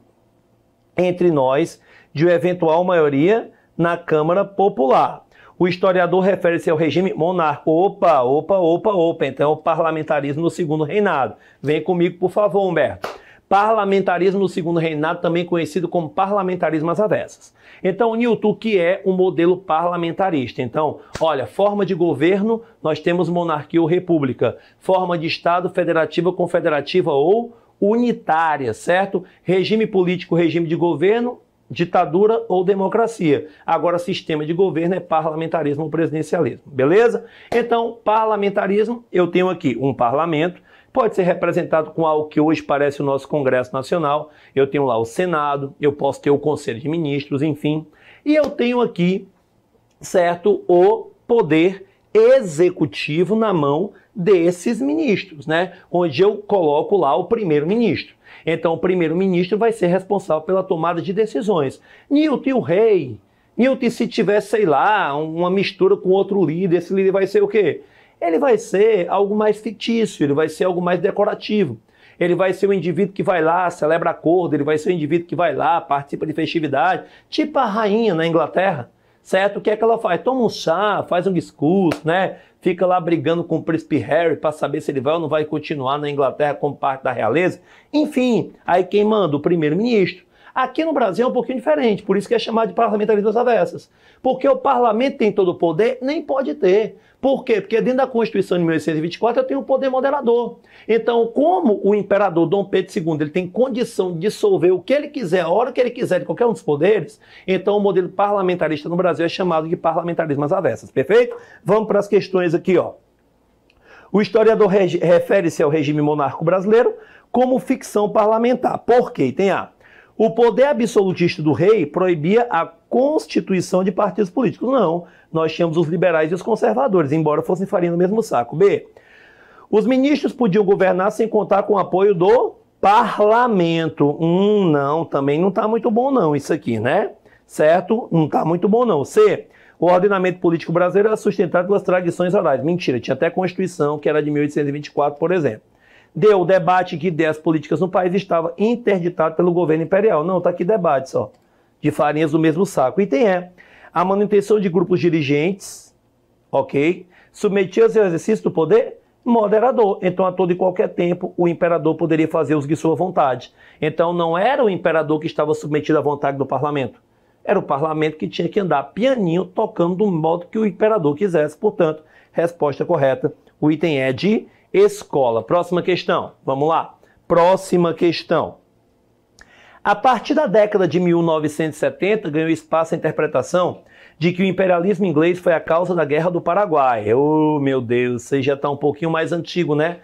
entre nós de uma eventual maioria na Câmara Popular. O historiador refere-se ao regime monárquico. Opa, opa, opa, opa. Então, o parlamentarismo no segundo reinado. Vem comigo, por favor, Humberto. Parlamentarismo no segundo reinado, também conhecido como parlamentarismo às avessas. Então, Newton, que é um modelo parlamentarista. Então, olha, forma de governo, nós temos monarquia ou república. Forma de Estado, federativa, confederativa ou unitária, certo? Regime político, regime de governo ditadura ou democracia. Agora, sistema de governo é parlamentarismo ou presidencialismo, beleza? Então, parlamentarismo, eu tenho aqui um parlamento, pode ser representado com algo que hoje parece o nosso Congresso Nacional, eu tenho lá o Senado, eu posso ter o Conselho de Ministros, enfim. E eu tenho aqui, certo, o poder executivo na mão desses ministros, né? Onde eu coloco lá o primeiro-ministro. Então o primeiro-ministro vai ser responsável pela tomada de decisões. Newton e o rei. Newton, se tiver, sei lá, uma mistura com outro líder, esse líder vai ser o quê? Ele vai ser algo mais fictício, ele vai ser algo mais decorativo. Ele vai ser o indivíduo que vai lá, celebra acordo, ele vai ser o indivíduo que vai lá, participa de festividade, tipo a rainha na Inglaterra certo? O que é que ela faz? Toma um chá, faz um discurso, né? fica lá brigando com o príncipe Harry para saber se ele vai ou não vai continuar na Inglaterra como parte da realeza. Enfim, aí quem manda? O primeiro-ministro. Aqui no Brasil é um pouquinho diferente, por isso que é chamado de parlamentarismo das avessas. Porque o parlamento tem todo o poder, nem pode ter. Por quê? Porque dentro da Constituição de 1824 eu tenho o um poder moderador. Então, como o imperador Dom Pedro II ele tem condição de dissolver o que ele quiser, a hora que ele quiser, de qualquer um dos poderes, então o modelo parlamentarista no Brasil é chamado de parlamentarismo às avessas, perfeito? Vamos para as questões aqui, ó. O historiador refere-se ao regime monárquico brasileiro como ficção parlamentar. Por quê? Tem A. O poder absolutista do rei proibia a constituição de partidos políticos. Não, nós tínhamos os liberais e os conservadores, embora fossem farinha no mesmo saco. B. Os ministros podiam governar sem contar com o apoio do parlamento. Hum, não, também não está muito bom não isso aqui, né? Certo? Não está muito bom não. C. O ordenamento político brasileiro era sustentado pelas tradições orais. Mentira, tinha até a Constituição, que era de 1824, por exemplo deu o debate que ideias políticas no país estava interditado pelo governo imperial. Não, está aqui debate só, de farinhas do mesmo saco. item é a manutenção de grupos dirigentes, ok, submetidos ao exercício do poder moderador. Então, a todo e qualquer tempo, o imperador poderia fazer os de sua vontade. Então, não era o imperador que estava submetido à vontade do parlamento. Era o parlamento que tinha que andar pianinho, tocando do modo que o imperador quisesse. Portanto, resposta correta, o item é de escola. Próxima questão. Vamos lá. Próxima questão. A partir da década de 1970, ganhou espaço a interpretação de que o imperialismo inglês foi a causa da Guerra do Paraguai. Oh, meu Deus, você já está um pouquinho mais antigo, né?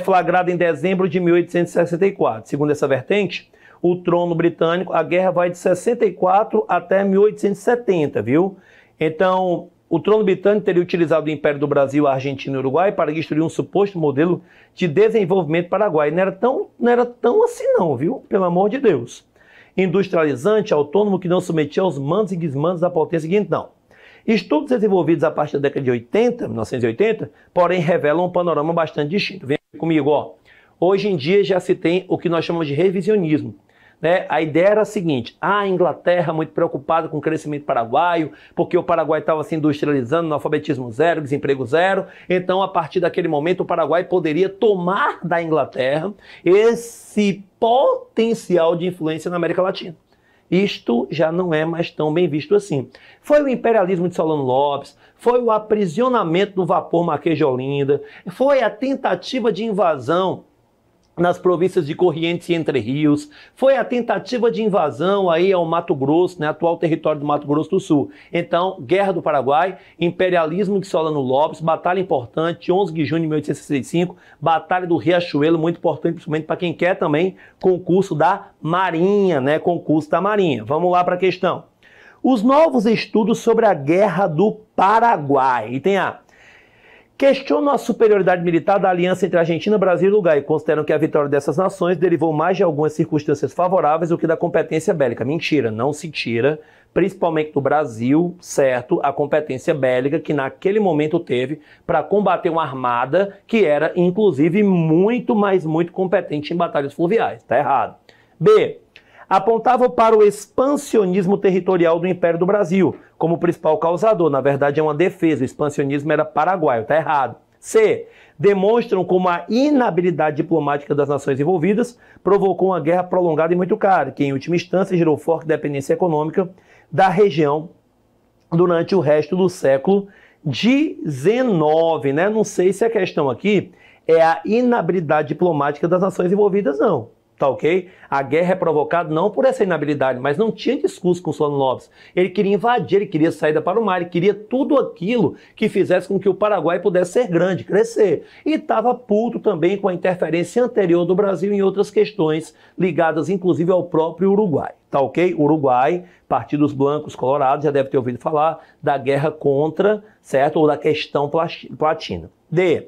Flagrado em dezembro de 1864. Segundo essa vertente, o trono britânico, a guerra vai de 64 até 1870, viu? Então, o trono britânico teria utilizado o Império do Brasil, Argentina e Uruguai para destruir um suposto modelo de desenvolvimento paraguai. Não era tão, não era tão assim não, viu? Pelo amor de Deus. Industrializante, autônomo, que não submetia aos mandos e desmandos da potência seguinte, não. Estudos desenvolvidos a partir da década de 80, 1980, porém revelam um panorama bastante distinto. Vem comigo, ó. Hoje em dia já se tem o que nós chamamos de revisionismo né? A ideia era a seguinte: ah, a Inglaterra muito preocupada com o crescimento paraguaio, porque o Paraguai estava se industrializando, analfabetismo zero, desemprego zero. Então, a partir daquele momento, o Paraguai poderia tomar da Inglaterra esse potencial de influência na América Latina. Isto já não é mais tão bem visto assim. Foi o imperialismo de Solano Lopes, foi o aprisionamento do vapor Marquês de Olinda, foi a tentativa de invasão nas províncias de Corrientes e Entre Rios, foi a tentativa de invasão aí ao Mato Grosso, né, atual território do Mato Grosso do Sul. Então, Guerra do Paraguai, imperialismo de Solano Lopes, batalha importante, 11 de junho de 1865, batalha do Riachuelo, muito importante, principalmente para quem quer também concurso da Marinha, né, concurso da Marinha. Vamos lá para a questão. Os novos estudos sobre a Guerra do Paraguai. E tem a questionam a superioridade militar da aliança entre Argentina, Brasil e Uruguai e consideram que a vitória dessas nações derivou mais de algumas circunstâncias favoráveis do que da competência bélica. Mentira, não se tira, principalmente do Brasil, certo, a competência bélica que naquele momento teve para combater uma armada que era, inclusive, muito, mais muito competente em batalhas fluviais. Está errado. B apontavam para o expansionismo territorial do Império do Brasil como principal causador. Na verdade, é uma defesa. O expansionismo era paraguaio, está errado. C. Demonstram como a inabilidade diplomática das nações envolvidas provocou uma guerra prolongada e muito cara, que em última instância gerou forte dependência econômica da região durante o resto do século XIX. Né? Não sei se a questão aqui é a inabilidade diplomática das nações envolvidas, não. Tá ok? A guerra é provocada não por essa inabilidade, mas não tinha discurso com o Solano Lopes. Ele queria invadir, ele queria saída para o mar, ele queria tudo aquilo que fizesse com que o Paraguai pudesse ser grande, crescer. E estava puto também com a interferência anterior do Brasil em outras questões ligadas, inclusive, ao próprio Uruguai. Tá ok? Uruguai, Partidos Blancos, Colorados, já deve ter ouvido falar da guerra contra, certo? Ou da questão platina. D.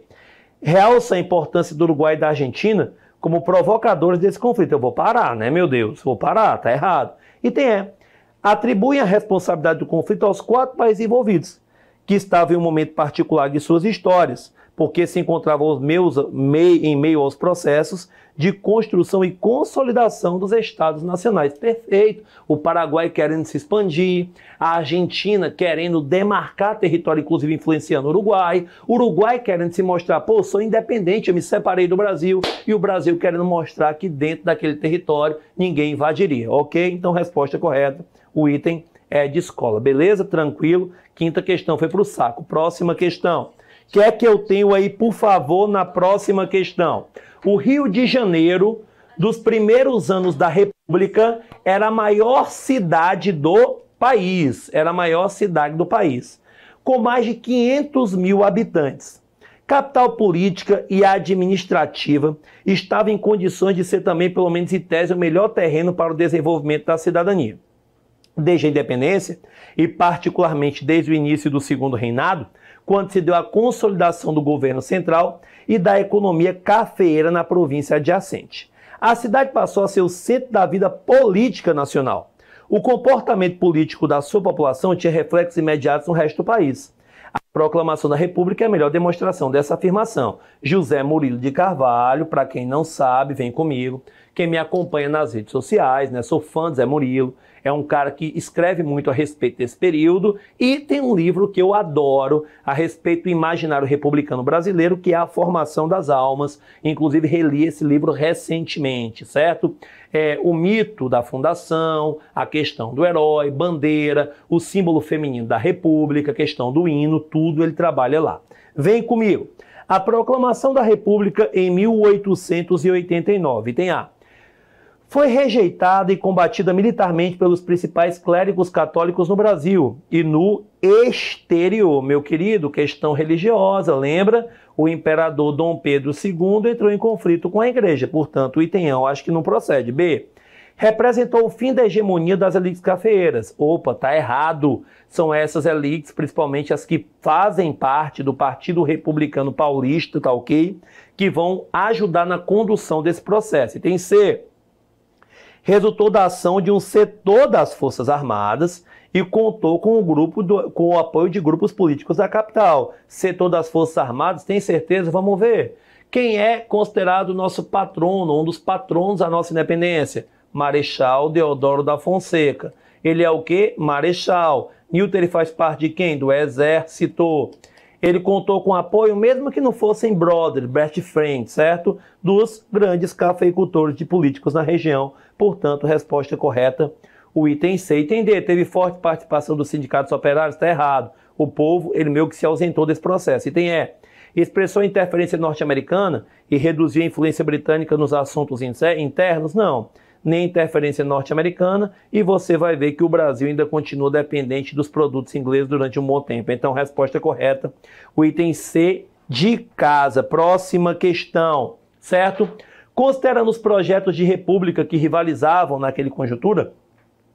Realça a importância do Uruguai e da Argentina como provocadores desse conflito. Eu vou parar, né, meu Deus? Vou parar, tá errado. tem é Atribuem a responsabilidade do conflito aos quatro países envolvidos, que estavam em um momento particular de suas histórias, porque se encontravam meus, mei, em meio aos processos de construção e consolidação dos estados nacionais. Perfeito. O Paraguai querendo se expandir, a Argentina querendo demarcar território, inclusive influenciando o Uruguai, o Uruguai querendo se mostrar, pô, sou independente, eu me separei do Brasil, e o Brasil querendo mostrar que dentro daquele território ninguém invadiria, ok? Então, resposta correta, o item é de escola, beleza? Tranquilo. Quinta questão foi para o saco. Próxima questão. O que é que eu tenho aí, por favor, na próxima questão? o Rio de Janeiro, dos primeiros anos da República, era a maior cidade do país. Era a maior cidade do país, com mais de 500 mil habitantes. Capital política e administrativa estava em condições de ser também, pelo menos em tese, o melhor terreno para o desenvolvimento da cidadania. Desde a independência, e particularmente desde o início do segundo reinado, quando se deu a consolidação do governo central e da economia cafeeira na província adjacente. A cidade passou a ser o centro da vida política nacional. O comportamento político da sua população tinha reflexos imediatos no resto do país. A proclamação da República é a melhor demonstração dessa afirmação. José Murilo de Carvalho, para quem não sabe, vem comigo. Quem me acompanha nas redes sociais, né? Sou fã de José Murilo é um cara que escreve muito a respeito desse período e tem um livro que eu adoro a respeito do imaginário republicano brasileiro, que é A Formação das Almas. Inclusive, reli esse livro recentemente, certo? É, o mito da fundação, a questão do herói, bandeira, o símbolo feminino da república, a questão do hino, tudo ele trabalha lá. Vem comigo. A proclamação da República em 1889. Tem A foi rejeitada e combatida militarmente pelos principais clérigos católicos no Brasil e no exterior. Meu querido, questão religiosa, lembra? O imperador Dom Pedro II entrou em conflito com a igreja, portanto, o item A acho que não procede. B. Representou o fim da hegemonia das elites cafeeiras. Opa, tá errado. São essas elites, principalmente as que fazem parte do Partido Republicano Paulista, tá ok? Que vão ajudar na condução desse processo. Item C resultou da ação de um setor das Forças Armadas e contou com o, grupo do, com o apoio de grupos políticos da capital. Setor das Forças Armadas, tem certeza? Vamos ver. Quem é considerado nosso patrono, um dos patronos da nossa independência? Marechal Deodoro da Fonseca. Ele é o que? Marechal. Newton ele faz parte de quem? Do Exército. Ele contou com apoio, mesmo que não fossem brother, best friend, certo? Dos grandes cafeicultores de políticos na região Portanto, resposta correta, o item C. Item D, teve forte participação dos sindicatos operários, está errado. O povo, ele meio que se ausentou desse processo. Item E, expressou interferência norte-americana e reduziu a influência britânica nos assuntos internos? Não, nem interferência norte-americana, e você vai ver que o Brasil ainda continua dependente dos produtos ingleses durante um bom tempo. Então, resposta correta, o item C de casa. Próxima questão, certo? Considerando os projetos de república que rivalizavam naquele conjuntura,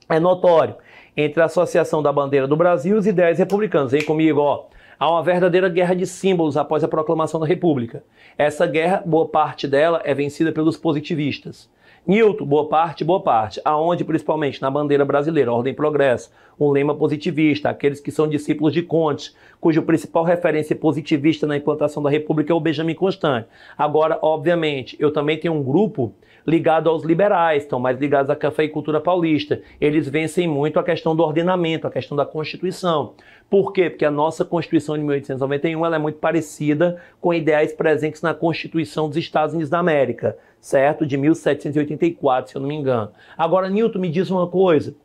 é notório entre a Associação da Bandeira do Brasil e os ideais republicanos. Vem comigo, ó. Há uma verdadeira guerra de símbolos após a proclamação da República. Essa guerra, boa parte dela, é vencida pelos positivistas. Newton, boa parte, boa parte, aonde principalmente na bandeira brasileira, ordem e progresso, um lema positivista, aqueles que são discípulos de Conte, cujo principal referência positivista na implantação da República é o Benjamin Constant. Agora, obviamente, eu também tenho um grupo ligado aos liberais, estão mais ligados à cafeicultura paulista. Eles vencem muito a questão do ordenamento, a questão da Constituição. Por quê? Porque a nossa Constituição de 1891 ela é muito parecida com ideais presentes na Constituição dos Estados Unidos da América, certo? De 1784, se eu não me engano. Agora, Newton, me diz uma coisa.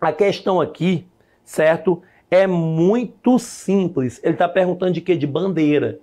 A questão aqui, certo? É muito simples. Ele está perguntando de quê? De bandeira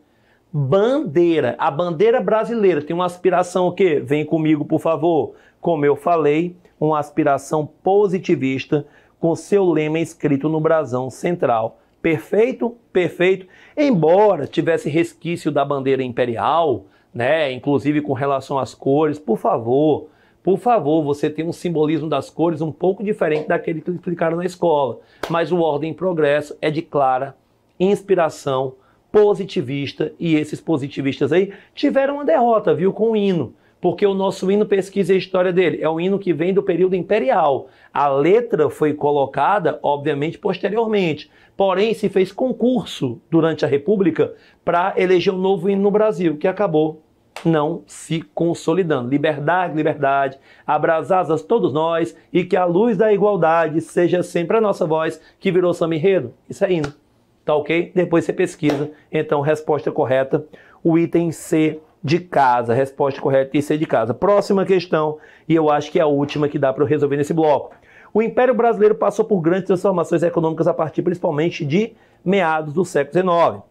bandeira, a bandeira brasileira tem uma aspiração o quê? Vem comigo, por favor. Como eu falei, uma aspiração positivista com seu lema escrito no brasão central. Perfeito? Perfeito. Embora tivesse resquício da bandeira imperial, né, inclusive com relação às cores, por favor, por favor, você tem um simbolismo das cores um pouco diferente daquele que explicaram na escola. Mas o Ordem e Progresso é de clara inspiração positivista e esses positivistas aí tiveram uma derrota, viu, com o hino. Porque o nosso hino, pesquisa a história dele, é um hino que vem do período imperial. A letra foi colocada, obviamente, posteriormente. Porém, se fez concurso durante a República para eleger um novo hino no Brasil, que acabou não se consolidando. Liberdade, liberdade, abraçadas todos nós e que a luz da igualdade seja sempre a nossa voz, que virou samba enredo. Isso é hino. Tá ok? Depois você pesquisa. Então, resposta correta, o item C de casa. Resposta correta, C de casa. Próxima questão, e eu acho que é a última que dá para eu resolver nesse bloco. O Império Brasileiro passou por grandes transformações econômicas a partir principalmente de meados do século XIX.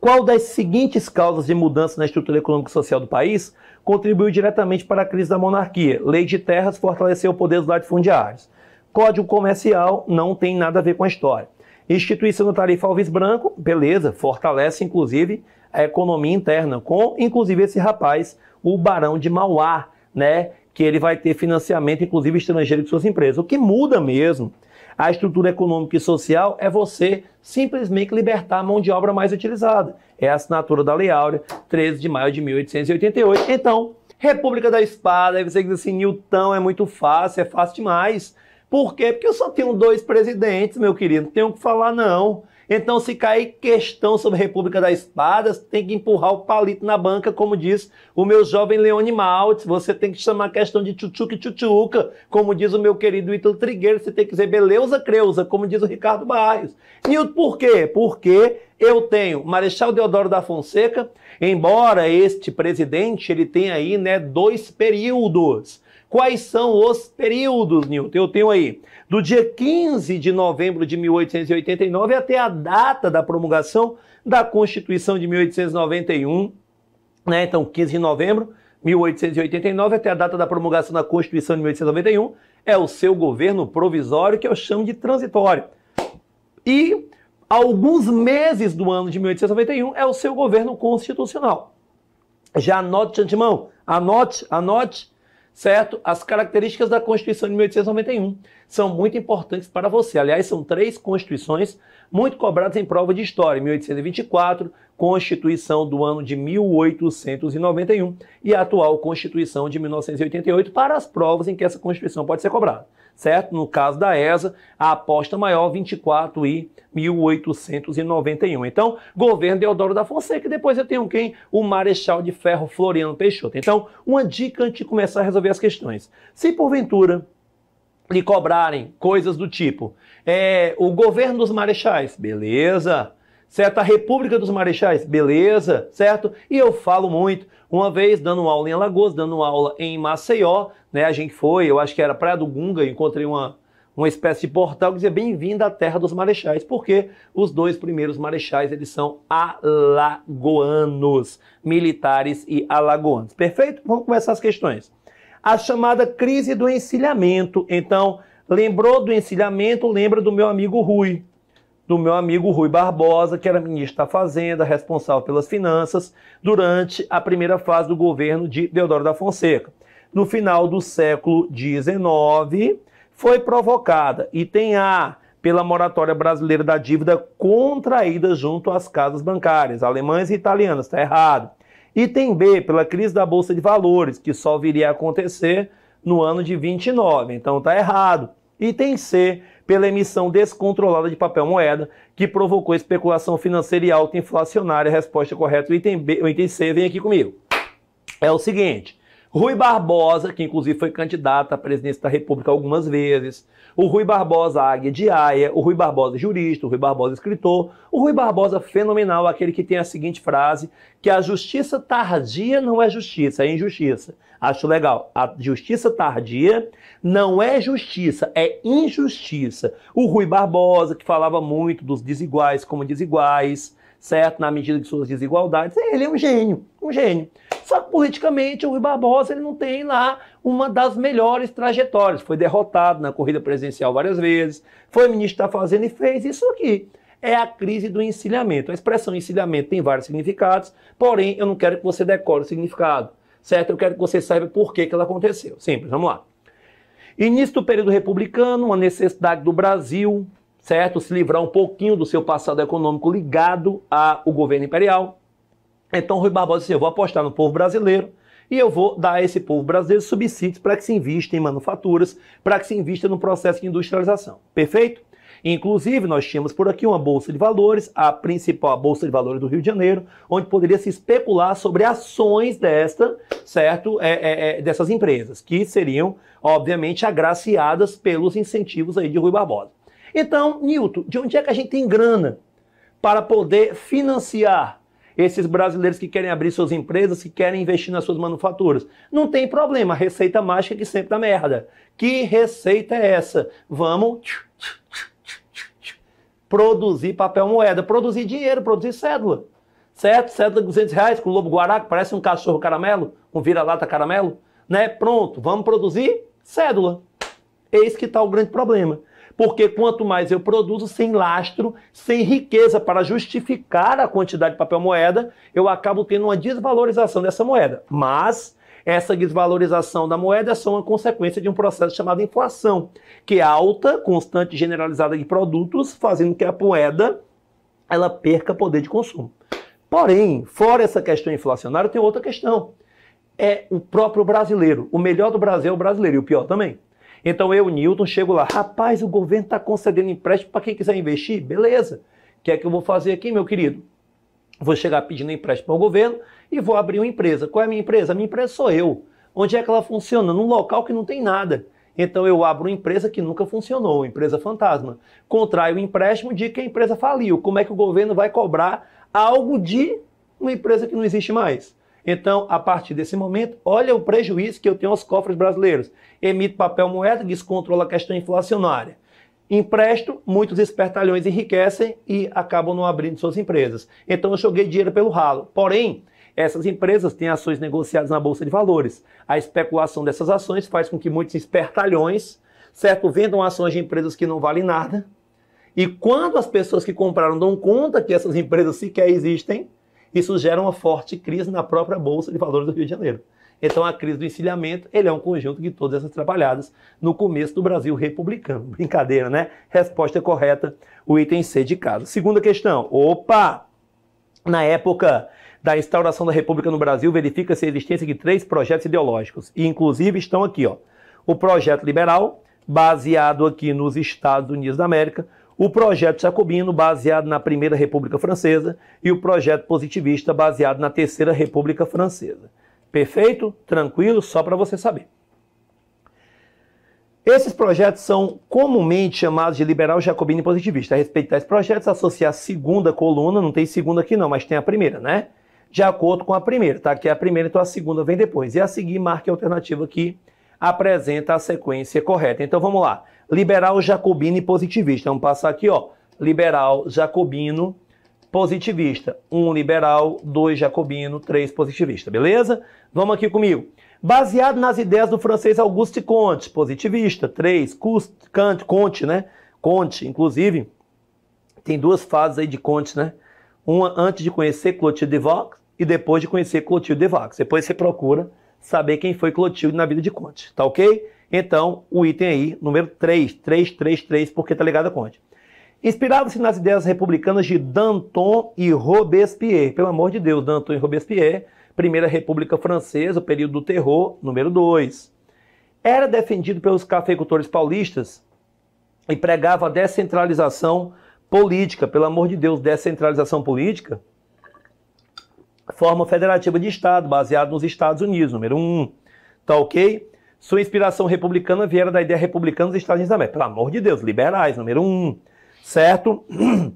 Qual das seguintes causas de mudança na estrutura econômica e social do país contribuiu diretamente para a crise da monarquia? Lei de terras fortaleceu o poder dos latifundiários. Código comercial não tem nada a ver com a história. Instituição do Tarifa Alves Branco, beleza, fortalece inclusive a economia interna, com inclusive esse rapaz, o Barão de Mauá, né? Que ele vai ter financiamento, inclusive estrangeiro, de suas empresas. O que muda mesmo a estrutura econômica e social é você simplesmente libertar a mão de obra mais utilizada. É a assinatura da Lei Áurea, 13 de maio de 1888. Então, República da Espada, aí você diz assim, Newton é muito fácil, é fácil demais. Por quê? Porque eu só tenho dois presidentes, meu querido, não tenho o que falar não. Então, se cair questão sobre República das Espadas, tem que empurrar o palito na banca, como diz o meu jovem Leone Maltz. Você tem que chamar a questão de tchutchuca e tchutchuca, como diz o meu querido Ítalo Trigueiro. Você tem que dizer beleza creusa, como diz o Ricardo Barrios. E por quê? Porque eu tenho Marechal Deodoro da Fonseca, embora este presidente ele tenha aí né, dois períodos. Quais são os períodos, Newton? Eu tenho aí do dia 15 de novembro de 1889 até a data da promulgação da Constituição de 1891, né? Então, 15 de novembro 1889 até a data da promulgação da Constituição de 1891 é o seu governo provisório que eu chamo de transitório. E alguns meses do ano de 1891 é o seu governo constitucional. Já anote de antemão, anote, anote certo? As características da Constituição de 1891 são muito importantes para você. Aliás, são três constituições muito cobradas em prova de história: 1824, Constituição do ano de 1891 e a atual Constituição de 1988 para as provas em que essa Constituição pode ser cobrada certo? No caso da ESA, a aposta maior 24 e 1891. Então, governo Deodoro da Fonseca, e depois eu tenho quem? O Marechal de Ferro Floriano Peixoto. Então, uma dica antes de começar a resolver as questões. Se porventura lhe cobrarem coisas do tipo, é, o governo dos marechais, beleza, certo? A República dos Marechais, beleza, certo? E eu falo muito. Uma vez, dando aula em Alagoas, dando aula em Maceió, né? A gente foi, eu acho que era Praia do Gunga, encontrei uma, uma espécie de portal que dizia bem-vindo à terra dos marechais, porque os dois primeiros marechais, eles são alagoanos, militares e alagoanos. Perfeito? Vamos começar as questões. A chamada crise do encilhamento. Então, lembrou do encilhamento, lembra do meu amigo Rui, do meu amigo Rui Barbosa, que era ministro da Fazenda, responsável pelas finanças, durante a primeira fase do governo de Deodoro da Fonseca. No final do século XIX, foi provocada e tem a pela moratória brasileira da dívida contraída junto às casas bancárias, alemãs e italianas, está errado. E tem B, pela crise da Bolsa de Valores, que só viria a acontecer no ano de 29, então está errado. E tem C, pela emissão descontrolada de papel moeda, que provocou especulação financeira e alta inflacionária. Resposta correta, item B, item C, vem aqui comigo. É o seguinte, Rui Barbosa, que inclusive foi candidato à presidência da República algumas vezes, o Rui Barbosa Águia de Aia, o Rui Barbosa jurista, o Rui Barbosa escritor, o Rui Barbosa fenomenal, aquele que tem a seguinte frase, que a justiça tardia não é justiça, é injustiça. Acho legal. A justiça tardia não é justiça, é injustiça. O Rui Barbosa, que falava muito dos desiguais como desiguais, certo? Na medida de suas desigualdades, ele é um gênio, um gênio. Só que politicamente o Rui Barbosa ele não tem lá uma das melhores trajetórias. Foi derrotado na corrida presidencial várias vezes, foi ministro da Fazenda e fez isso aqui. É a crise do encilhamento. A expressão encilhamento tem vários significados, porém eu não quero que você decore o significado, certo? Eu quero que você saiba por que, que ela aconteceu. Simples, vamos lá. Início do período republicano, uma necessidade do Brasil, certo? Se livrar um pouquinho do seu passado econômico ligado ao governo imperial. Então Rui Barbosa disse: eu vou apostar no povo brasileiro e eu vou dar a esse povo brasileiro subsídios para que se invista em manufaturas, para que se invista no processo de industrialização. Perfeito? Inclusive, nós tínhamos por aqui uma bolsa de valores, a principal bolsa de valores do Rio de Janeiro, onde poderia se especular sobre ações desta, certo, é, é, é, dessas empresas, que seriam, obviamente, agraciadas pelos incentivos aí de Rui Barbosa. Então, Nilton, de onde é que a gente tem grana para poder financiar esses brasileiros que querem abrir suas empresas, que querem investir nas suas manufaturas. Não tem problema, receita mágica é que sempre dá merda. Que receita é essa? Vamos produzir papel moeda, produzir dinheiro, produzir cédula. Certo? Cédula de 200 reais com lobo guará, que parece um cachorro caramelo, um vira-lata caramelo. Né? Pronto, vamos produzir cédula. Eis que está o grande problema. Porque quanto mais eu produzo sem lastro, sem riqueza para justificar a quantidade de papel moeda, eu acabo tendo uma desvalorização dessa moeda. Mas essa desvalorização da moeda é só uma consequência de um processo chamado inflação, que é alta, constante, generalizada de produtos, fazendo que a moeda ela perca poder de consumo. Porém, fora essa questão inflacionária, tem outra questão. É o próprio brasileiro. O melhor do Brasil é o brasileiro e o pior também. Então eu, Newton, chego lá, rapaz, o governo está concedendo empréstimo para quem quiser investir, beleza. O que é que eu vou fazer aqui, meu querido? Vou chegar pedindo empréstimo ao governo e vou abrir uma empresa. Qual é a minha empresa? A minha empresa sou eu. Onde é que ela funciona? Num local que não tem nada. Então eu abro uma empresa que nunca funcionou, empresa fantasma. Contraio o um empréstimo de que a empresa faliu. Como é que o governo vai cobrar algo de uma empresa que não existe mais? Então, a partir desse momento, olha o prejuízo que eu tenho aos cofres brasileiros. Emito papel moeda, descontrola a questão inflacionária. Empresto, muitos espertalhões enriquecem e acabam não abrindo suas empresas. Então, eu joguei dinheiro pelo ralo. Porém, essas empresas têm ações negociadas na Bolsa de Valores. A especulação dessas ações faz com que muitos espertalhões, certo, vendam ações de empresas que não valem nada. E quando as pessoas que compraram dão conta que essas empresas sequer existem, isso gera uma forte crise na própria Bolsa de Valores do Rio de Janeiro. Então, a crise do encilhamento ele é um conjunto de todas essas trabalhadas no começo do Brasil republicano. <laughs> Brincadeira, né? Resposta correta, o item C de casa. Segunda questão. Opa! Na época da instauração da República no Brasil, verifica-se a existência de três projetos ideológicos. E, inclusive, estão aqui, ó. O projeto liberal, baseado aqui nos Estados Unidos da América, o projeto jacobino, baseado na Primeira República Francesa, e o projeto positivista, baseado na Terceira República Francesa. Perfeito? Tranquilo? Só para você saber. Esses projetos são comumente chamados de liberal, jacobino e positivista. A respeito desses projetos, associar a segunda coluna, não tem segunda aqui não, mas tem a primeira, né? De acordo com a primeira, tá? Aqui é a primeira, então a segunda vem depois. E a seguir, marque a alternativa que apresenta a sequência correta. Então vamos lá liberal, jacobino e positivista. Vamos passar aqui, ó. Liberal, jacobino, positivista. Um liberal, dois jacobino, três positivista, beleza? Vamos aqui comigo. Baseado nas ideias do francês Auguste Comte, positivista, três, Kant, Comte, né? Comte, inclusive, tem duas fases aí de Comte, né? Uma antes de conhecer Clotilde de Vaux e depois de conhecer Clotilde de Vaux. Depois você procura saber quem foi Clotilde na vida de Comte, tá ok? Então, o item aí, número 3, 333, porque tá ligado a Conte. Inspirado-se nas ideias republicanas de Danton e Robespierre. Pelo amor de Deus, Danton e Robespierre, Primeira República Francesa, o período do terror, número 2. Era defendido pelos cafeicultores paulistas e pregava a descentralização política. Pelo amor de Deus, descentralização política? Forma federativa de Estado, baseado nos Estados Unidos, número 1. Um. Tá ok? Sua inspiração republicana viera da ideia republicana dos Estados Unidos da América. Pelo amor de Deus, liberais, número um, certo? <clears throat>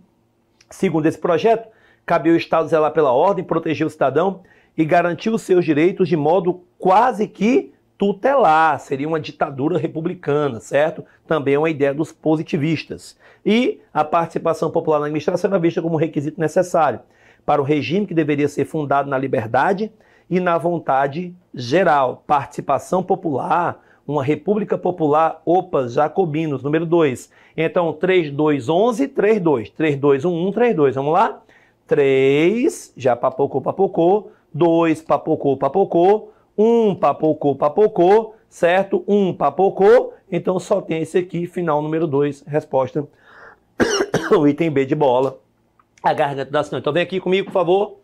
Segundo esse projeto, cabia o Estado zelar pela ordem, proteger o cidadão e garantir os seus direitos de modo quase que tutelar, seria uma ditadura republicana, certo? Também é uma ideia dos positivistas. E a participação popular na administração era vista como um requisito necessário para o regime que deveria ser fundado na liberdade e na vontade geral. Participação popular, uma república popular, opa, jacobinos, número 2. Então, 3, 2, 11, 3, 2. 3, 2, 1, 1, 3, 2. Vamos lá? 3, já papocou, papocou. 2, papocou, papocou. 1, papocou, papocou. Certo? 1, papocou. Então, só tem esse aqui, final número 2, resposta. <coughs> o item B de bola. A garganta da senhora. Então, vem aqui comigo, por favor.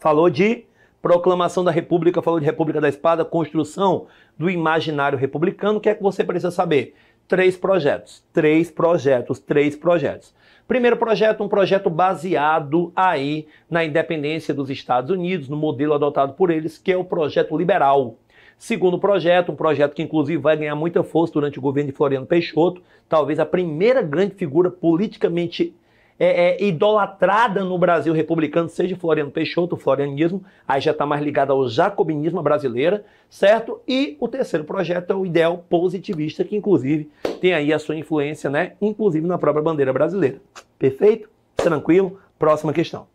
Falou de Proclamação da República falou de República da Espada, construção do imaginário republicano. O que é que você precisa saber? Três projetos, três projetos, três projetos. Primeiro projeto, um projeto baseado aí na independência dos Estados Unidos, no modelo adotado por eles, que é o projeto liberal. Segundo projeto, um projeto que inclusive vai ganhar muita força durante o governo de Floriano Peixoto, talvez a primeira grande figura politicamente é, é, idolatrada no Brasil republicano, seja Floriano Peixoto, o florianismo, aí já está mais ligado ao jacobinismo brasileira, certo? E o terceiro projeto é o ideal positivista, que inclusive tem aí a sua influência, né? Inclusive na própria bandeira brasileira. Perfeito? Tranquilo? Próxima questão.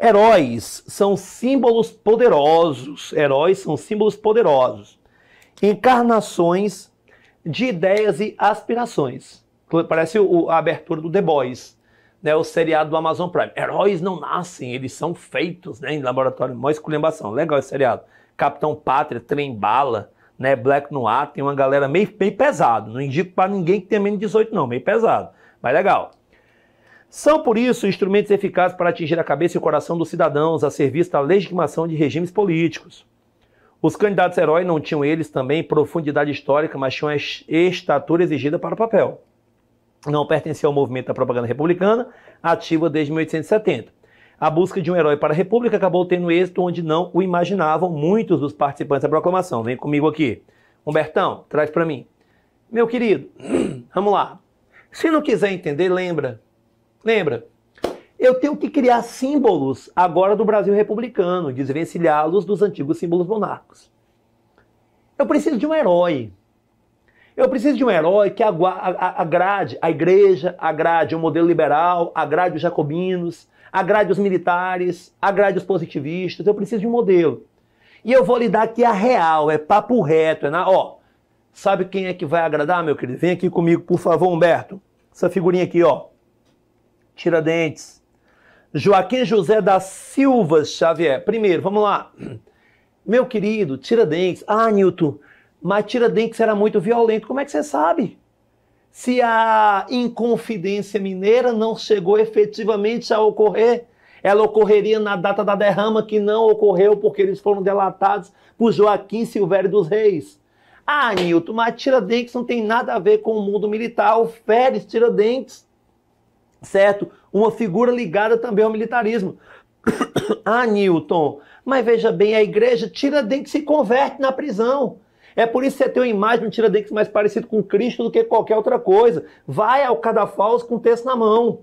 Heróis são símbolos poderosos. Heróis são símbolos poderosos. Encarnações de ideias e aspirações. Parece o, a abertura do The Boys, né, o seriado do Amazon Prime. Heróis não nascem, eles são feitos né, em laboratório, mó esculhambação. Legal esse seriado. Capitão Pátria, Trem Bala, né, Black Noir, tem uma galera meio, meio pesado. Não indico para ninguém que tenha menos de 18 não, meio pesado, mas legal. São, por isso, instrumentos eficazes para atingir a cabeça e o coração dos cidadãos a serviço da legitimação de regimes políticos. Os candidatos heróis não tinham eles também profundidade histórica, mas tinham a estatura exigida para o papel não pertencia ao movimento da propaganda republicana, ativa desde 1870. A busca de um herói para a República acabou tendo êxito onde não o imaginavam muitos dos participantes da proclamação. Vem comigo aqui. Humbertão, traz para mim. Meu querido, <clears throat> vamos lá. Se não quiser entender, lembra. Lembra. Eu tenho que criar símbolos agora do Brasil republicano, desvencilhá-los dos antigos símbolos monárquicos. Eu preciso de um herói. Eu preciso de um herói que agrade a igreja, agrade o modelo liberal, agrade os jacobinos, agrade os militares, agrade os positivistas. Eu preciso de um modelo. E eu vou lhe dar aqui a é real, é papo reto, é na, ó. Sabe quem é que vai agradar, meu querido? Vem aqui comigo, por favor, Humberto. Essa figurinha aqui, ó. Tiradentes. Joaquim José da Silva Xavier. Primeiro, vamos lá. Meu querido, Tiradentes. Ah, Nilton, mas Tiradentes era muito violento. Como é que você sabe? Se a Inconfidência Mineira não chegou efetivamente a ocorrer, ela ocorreria na data da derrama, que não ocorreu porque eles foram delatados por Joaquim Silvério dos Reis. Ah, Nilton, mas Tiradentes não tem nada a ver com o mundo militar. O Félix Tiradentes, certo? Uma figura ligada também ao militarismo. <coughs> ah, Nilton, mas veja bem, a igreja Tiradentes se converte na prisão. É por isso que você tem uma imagem do Tiradentes mais parecido com Cristo do que qualquer outra coisa. Vai ao Cadafalso com o texto na mão.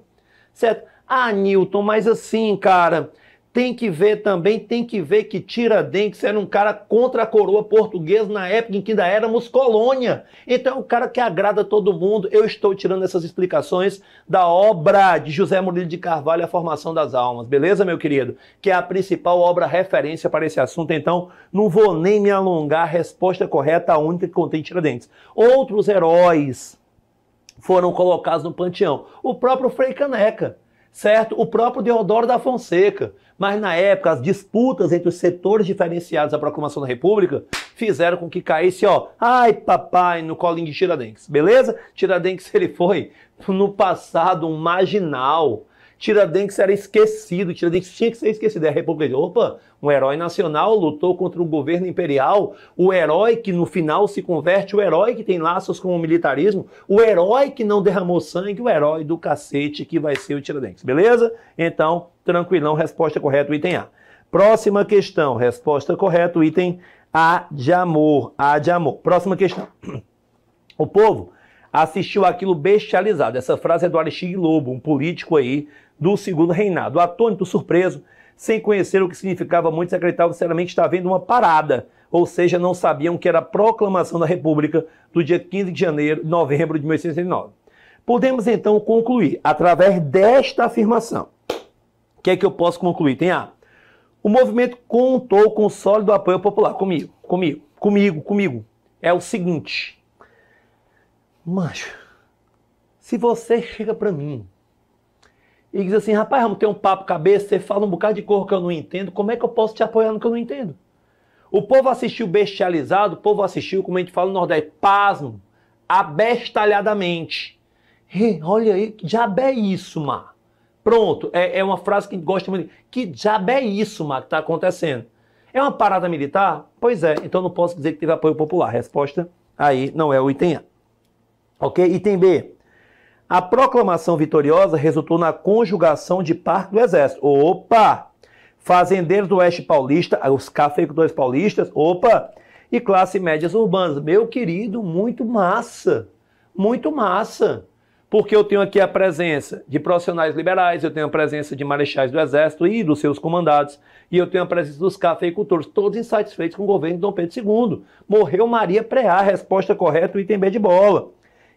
Certo? Ah, Newton, mas assim, cara, tem que ver também, tem que ver que Tiradentes era um cara contra a coroa portuguesa na época em que ainda éramos colônia. Então é um cara que agrada todo mundo. Eu estou tirando essas explicações da obra de José Murilo de Carvalho, A Formação das Almas. Beleza, meu querido? Que é a principal obra referência para esse assunto. Então não vou nem me alongar. A resposta correta, a única que contém Tiradentes. Outros heróis foram colocados no panteão. O próprio Frei Caneca certo? O próprio Deodoro da Fonseca, mas na época, as disputas entre os setores diferenciados da proclamação da República fizeram com que caísse, ó, ai papai, no colinho de Tiradentes, beleza? Tiradentes ele foi, no passado, um marginal Tiradentes era esquecido, Tiradentes tinha que ser esquecido. É a República opa, um herói nacional lutou contra o governo imperial, o herói que no final se converte, o herói que tem laços com o militarismo, o herói que não derramou sangue, o herói do cacete que vai ser o Tiradentes, beleza? Então, tranquilão, resposta correta, item A. Próxima questão, resposta correta, item A de amor, A de amor. Próxima questão. O povo assistiu aquilo bestializado. Essa frase é do Aristide Lobo, um político aí do segundo reinado. Atônito, surpreso, sem conhecer o que significava muitos acreditavam sinceramente estar vendo uma parada, ou seja, não sabiam que era a proclamação da República do dia 15 de janeiro, novembro de 1809. Podemos então concluir através desta afirmação. O que é que eu posso concluir? Tem A. O movimento contou com sólido apoio popular. Comigo, comigo, comigo, comigo. É o seguinte. Macho, se você chega para mim e diz assim: rapaz, vamos ter um papo cabeça, você fala um bocado de cor que eu não entendo, como é que eu posso te apoiar no que eu não entendo? O povo assistiu bestializado, o povo assistiu, como a gente fala no Nordeste, pasmo, abestalhadamente. olha aí, que diabo é isso, Mar? Pronto, é, é, uma frase que a gente gosta muito. Que diabo é isso, Mar, que está acontecendo? É uma parada militar? Pois é, então não posso dizer que teve apoio popular. Resposta aí não é o item A. Ok? Item B. A proclamação vitoriosa resultou na conjugação de parte do exército. Opa! Fazendeiros do Oeste Paulista, os cafeicultores paulistas, opa! E classe médias urbanas. Meu querido, muito massa! Muito massa! Porque eu tenho aqui a presença de profissionais liberais, eu tenho a presença de marechais do Exército e dos seus comandados, e eu tenho a presença dos cafeicultores, todos insatisfeitos com o governo de Dom Pedro II. Morreu Maria Preá, resposta correta, item B de bola.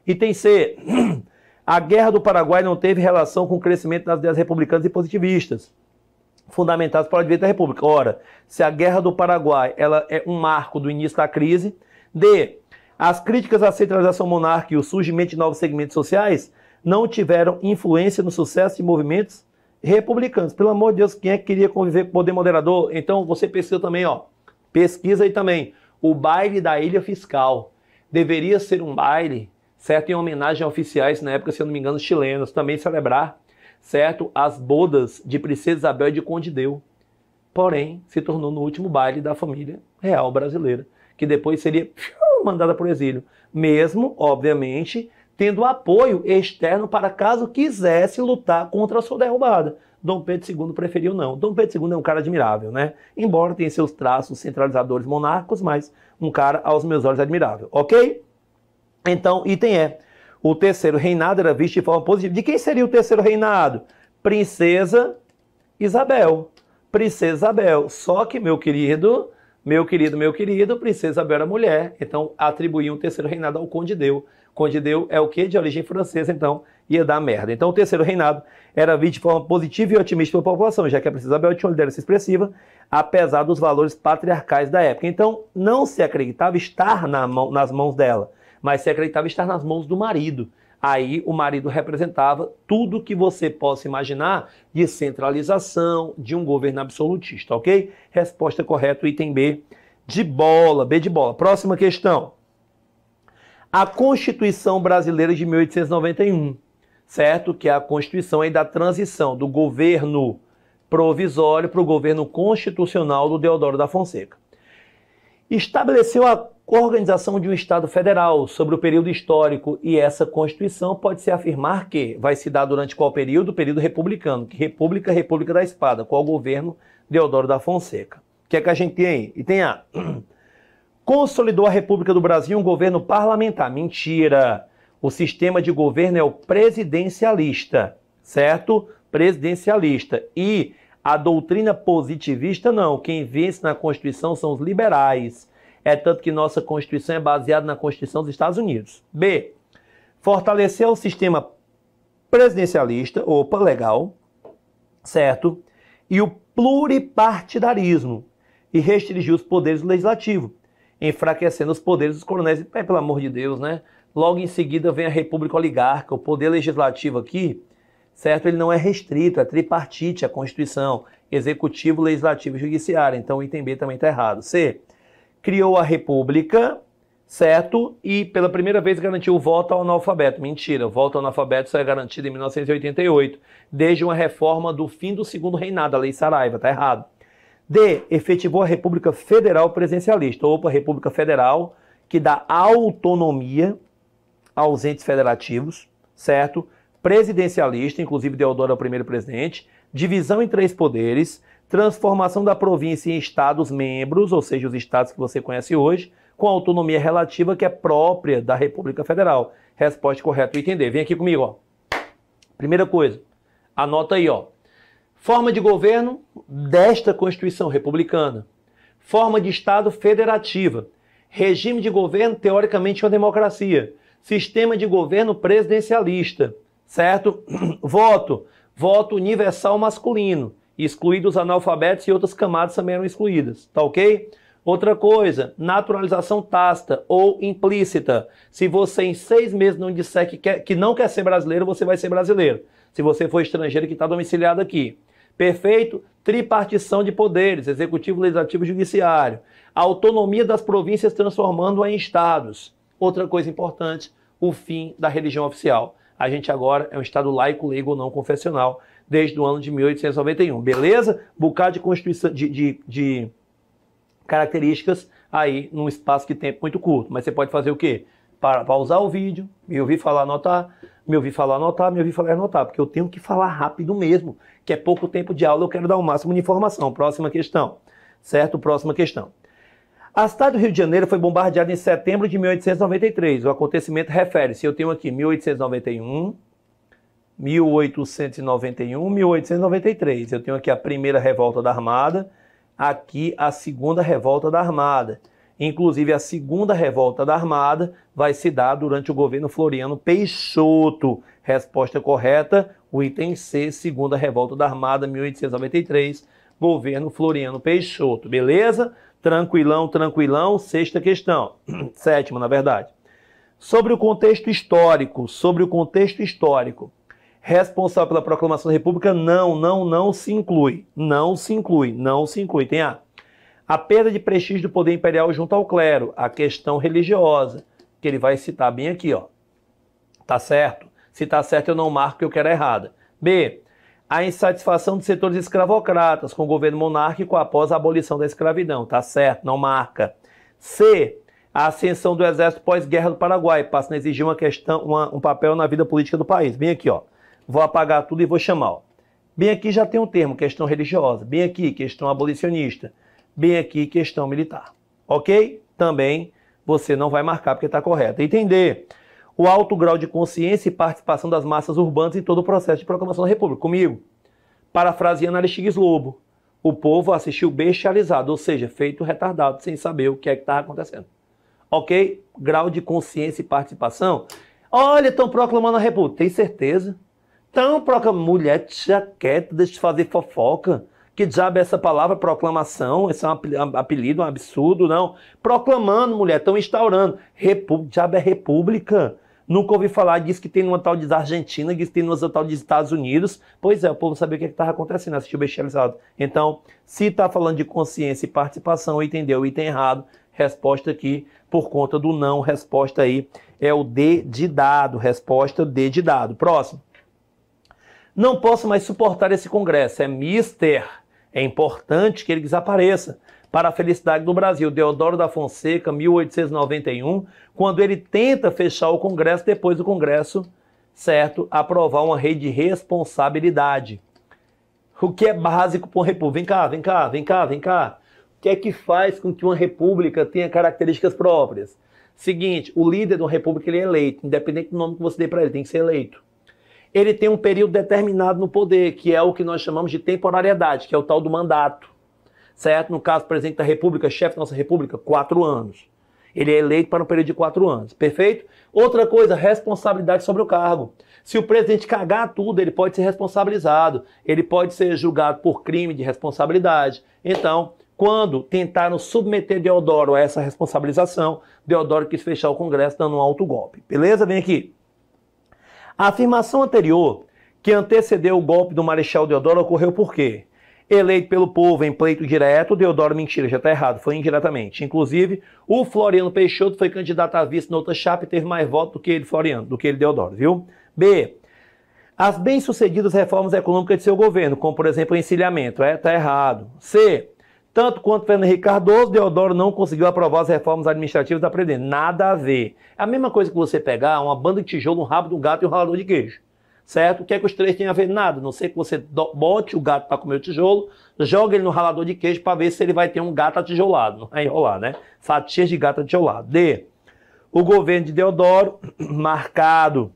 Item C. <clears throat> A guerra do Paraguai não teve relação com o crescimento das ideias republicanas e positivistas, fundamentadas a direita da República. Ora, se a guerra do Paraguai ela é um marco do início da crise, D. As críticas à centralização monárquica e o surgimento de novos segmentos sociais não tiveram influência no sucesso de movimentos republicanos. Pelo amor de Deus, quem é que queria conviver com o poder moderador? Então você pesquisa também, ó. Pesquisa aí também. O baile da ilha fiscal deveria ser um baile certo? Em homenagem a oficiais, na época, se eu não me engano, chilenos, também celebrar, certo? As bodas de Princesa Isabel e de Conde Deu. Porém, se tornou no último baile da família real brasileira, que depois seria mandada para o exílio, mesmo, obviamente, tendo apoio externo para caso quisesse lutar contra a sua derrubada. Dom Pedro II preferiu não. Dom Pedro II é um cara admirável, né? Embora tenha seus traços centralizadores monárquicos, mas um cara aos meus olhos admirável, ok? Então, item E. O terceiro reinado era visto de forma positiva. De quem seria o terceiro reinado? Princesa Isabel. Princesa Isabel. Só que, meu querido, meu querido, meu querido, Princesa Isabel era mulher. Então, atribuíam o terceiro reinado ao Conde Deu. Conde Deu é o que? De origem francesa, então ia dar merda. Então, o terceiro reinado era visto de forma positiva e otimista pela população, já que a Princesa Isabel tinha uma liderança expressiva, apesar dos valores patriarcais da época. Então, não se acreditava estar na mão, nas mãos dela mas se acreditava estar nas mãos do marido. Aí o marido representava tudo que você possa imaginar de centralização, de um governo absolutista, ok? Resposta correta, item B de bola, B de bola. Próxima questão. A Constituição Brasileira de 1891, certo? Que é a Constituição aí da transição do governo provisório para o governo constitucional do Deodoro da Fonseca. Estabeleceu a com a organização de um Estado federal sobre o período histórico e essa Constituição pode-se afirmar que vai se dar durante qual período? período republicano, que República, República da Espada, qual governo Deodoro da Fonseca. O que é que a gente tem aí? E tem a... <clears throat> Consolidou a República do Brasil um governo parlamentar. Mentira! O sistema de governo é o presidencialista, certo? Presidencialista. E a doutrina positivista não. Quem vence na Constituição são os liberais é tanto que nossa Constituição é baseada na Constituição dos Estados Unidos. B. Fortalecer o sistema presidencialista, opa, legal, certo? E o pluripartidarismo e restringir os poderes do legislativo, enfraquecendo os poderes dos coronéis. É, pelo amor de Deus, né? Logo em seguida vem a República Oligarca, o poder legislativo aqui, certo? Ele não é restrito, é tripartite a Constituição, executivo, legislativo e judiciário. Então o item B também está errado. C criou a República, certo? E pela primeira vez garantiu o voto ao analfabeto. Mentira, o voto ao analfabeto só é garantido em 1988, desde uma reforma do fim do segundo reinado, a Lei Saraiva, tá errado. D. Efetivou a República Federal Presencialista, ou a República Federal, que dá autonomia aos entes federativos, certo? Presidencialista, inclusive Deodoro é o primeiro presidente, divisão em três poderes, transformação da província em estados membros, ou seja, os estados que você conhece hoje, com autonomia relativa que é própria da República Federal. Resposta correta, e entender. Vem aqui comigo, ó. Primeira coisa, anota aí, ó. Forma de governo desta Constituição republicana. Forma de Estado federativa. Regime de governo, teoricamente, uma democracia. Sistema de governo presidencialista, certo? <clears throat> Voto. Voto universal masculino excluídos analfabetos e outras camadas também eram excluídas, tá ok? Outra coisa, naturalização tácita ou implícita. Se você em seis meses não disser que, quer, que não quer ser brasileiro, você vai ser brasileiro. Se você for estrangeiro que está domiciliado aqui. Perfeito? Tripartição de poderes, executivo, legislativo e judiciário. autonomia das províncias transformando-a em estados. Outra coisa importante, o fim da religião oficial. A gente agora é um estado laico, leigo ou não confessional desde o ano de 1891, beleza? Bocado de constituição de, de, de características aí num espaço de tempo muito curto. Mas você pode fazer o quê? Para pausar o vídeo, me ouvir falar, anotar, me ouvir falar, anotar, me ouvir falar, anotar, porque eu tenho que falar rápido mesmo, que é pouco tempo de aula, eu quero dar o máximo de informação. Próxima questão, certo? Próxima questão. A cidade do Rio de Janeiro foi bombardeada em setembro de 1893. O acontecimento refere-se, eu tenho aqui 1891, 1891, 1893. Eu tenho aqui a primeira revolta da Armada, aqui a segunda revolta da Armada. Inclusive, a segunda revolta da Armada vai se dar durante o governo Floriano Peixoto. Resposta correta, o item C, segunda revolta da Armada, 1893, governo Floriano Peixoto. Beleza? Tranquilão, tranquilão. Sexta questão. <clears throat> Sétima, na verdade. Sobre o contexto histórico, sobre o contexto histórico responsável pela proclamação da República, não, não, não se inclui. Não se inclui, não se inclui. Tem a, a perda de prestígio do poder imperial junto ao clero, a questão religiosa, que ele vai citar bem aqui, ó. Tá certo? Se tá certo, eu não marco que eu quero errada. B. A insatisfação dos setores escravocratas com o governo monárquico após a abolição da escravidão. Tá certo, não marca. C. A ascensão do exército pós-guerra do Paraguai passa a exigir uma questão, uma, um papel na vida política do país. Bem aqui, ó vou apagar tudo e vou chamar. Ó. Bem aqui já tem um termo, questão religiosa. Bem aqui, questão abolicionista. Bem aqui, questão militar. Ok? Também você não vai marcar porque está correto. Entender o alto grau de consciência e participação das massas urbanas em todo o processo de proclamação da República. Comigo, parafraseando Aristides Lobo, o povo assistiu bestializado, ou seja, feito retardado, sem saber o que é que estava tá acontecendo. Ok? Grau de consciência e participação. Olha, estão proclamando a República. Tem certeza? Então, proclama, mulher, deixa quieta deixa de fazer fofoca. Que diabo é essa palavra proclamação? Esse é um apelido, um absurdo, não. Proclamando, mulher, estão instaurando. Repú... Diabo é república. Nunca ouvi falar disso que tem numa tal de Argentina, diz que tem numa tal de Estados Unidos. Pois é, o povo sabia o que é estava acontecendo, assistiu bestializado. Então, se está falando de consciência e participação, entendeu o item errado, resposta aqui por conta do não, resposta aí é o D de dado, resposta D de dado. Próximo. Não posso mais suportar esse Congresso. É mister. É importante que ele desapareça. Para a felicidade do Brasil, Deodoro da Fonseca, 1891, quando ele tenta fechar o Congresso, depois do Congresso, certo, aprovar uma rede de responsabilidade. O que é básico para uma república? Vem cá, vem cá, vem cá, vem cá. O que é que faz com que uma república tenha características próprias? Seguinte, o líder de uma república ele é eleito, independente do nome que você dê para ele, tem que ser eleito ele tem um período determinado no poder, que é o que nós chamamos de temporariedade, que é o tal do mandato. Certo? No caso, presidente da República, chefe da nossa República, quatro anos. Ele é eleito para um período de quatro anos, perfeito? Outra coisa, responsabilidade sobre o cargo. Se o presidente cagar tudo, ele pode ser responsabilizado, ele pode ser julgado por crime de responsabilidade. Então, quando tentaram submeter Deodoro a essa responsabilização, Deodoro quis fechar o Congresso dando um alto golpe. Beleza? Vem aqui. A afirmação anterior, que antecedeu o golpe do Marechal Deodoro, ocorreu por quê? Eleito pelo povo em pleito direto, Deodoro, mentira, já está errado, foi indiretamente. Inclusive, o Floriano Peixoto foi candidato a vice na outra chapa e teve mais votos do que ele, Floriano, do que ele, Deodoro, viu? B. As bem-sucedidas reformas econômicas de seu governo, como, por exemplo, o encilhamento, é, tá errado. C tanto quanto Fernando Henrique Cardoso, Deodoro não conseguiu aprovar as reformas administrativas da Previdência. Nada a ver. É a mesma coisa que você pegar uma banda de tijolo, um rabo de um gato e um ralador de queijo. Certo? O que é que os três têm a ver? Nada. Não sei que você bote o gato para comer o tijolo, joga ele no ralador de queijo para ver se ele vai ter um gato atijolado. Não vai enrolar, né? Fatias de gato atijolado. D. O governo de Deodoro, <clears throat> marcado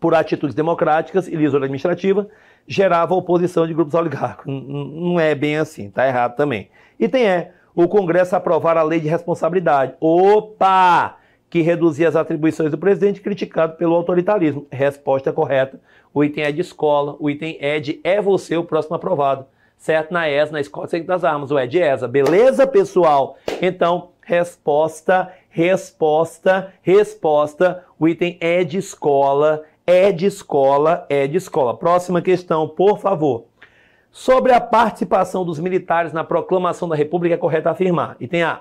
por atitudes democráticas e lisura administrativa, gerava oposição de grupos oligárquicos. Não é bem assim, está errado também. Item é, o Congresso aprovar a lei de responsabilidade. Opa! Que reduzia as atribuições do presidente, criticado pelo autoritarismo. Resposta correta. O item é de escola, o item é de é você o próximo aprovado. Certo? Na ESA, na Escola de das Armas, o é de ESA. Beleza, pessoal? Então, resposta, resposta, resposta. O item é de escola, é de escola, é de escola. Próxima questão, por favor. Sobre a participação dos militares na proclamação da República, é correto afirmar. Item A.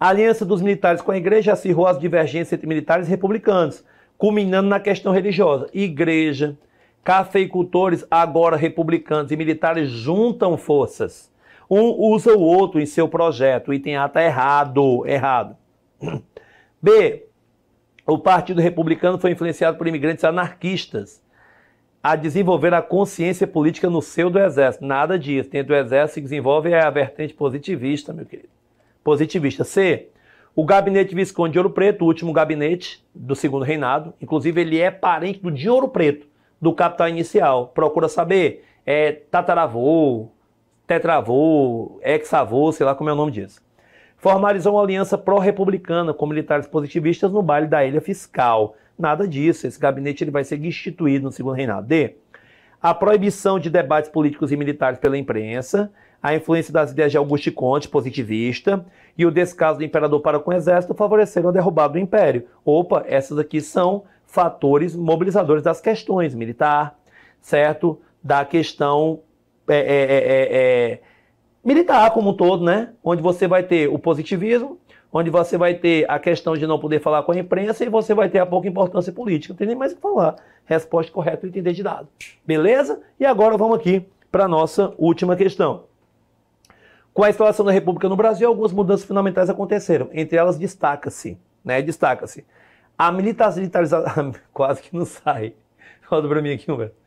A <clears throat> aliança dos militares com a igreja acirrou as divergências entre militares e republicanos, culminando na questão religiosa. Igreja, cafeicultores, agora republicanos e militares juntam forças. Um usa o outro em seu projeto. item A está errado. Errado. <clears throat> B. O Partido Republicano foi influenciado por imigrantes anarquistas a desenvolver a consciência política no seu do Exército. Nada disso. Dentro do Exército se desenvolve é a vertente positivista, meu querido. Positivista. C. O gabinete Visconde de Ouro Preto, o último gabinete do segundo reinado. Inclusive, ele é parente do de Ouro Preto, do capital inicial. Procura saber. É tataravô, tetravô, exavô, sei lá como é o nome disso formalizou uma aliança pró-republicana com militares positivistas no baile da Ilha Fiscal. Nada disso, esse gabinete ele vai ser instituído no segundo reinado. D. A proibição de debates políticos e militares pela imprensa, a influência das ideias de Auguste Conte, positivista, e o descaso do imperador para com o exército favoreceram a derrubada do império. Opa, essas aqui são fatores mobilizadores das questões militar, certo? Da questão é, é, é, é, é militar como um todo, né? Onde você vai ter o positivismo, onde você vai ter a questão de não poder falar com a imprensa e você vai ter a pouca importância política. Não tem nem mais o que falar. Resposta correta, entender de dado. Beleza? E agora vamos aqui para a nossa última questão. Com a instalação da República no Brasil, algumas mudanças fundamentais aconteceram. Entre elas, destaca-se, né? Destaca-se. A militarização... <laughs> Quase que não sai. Roda para mim aqui, Humberto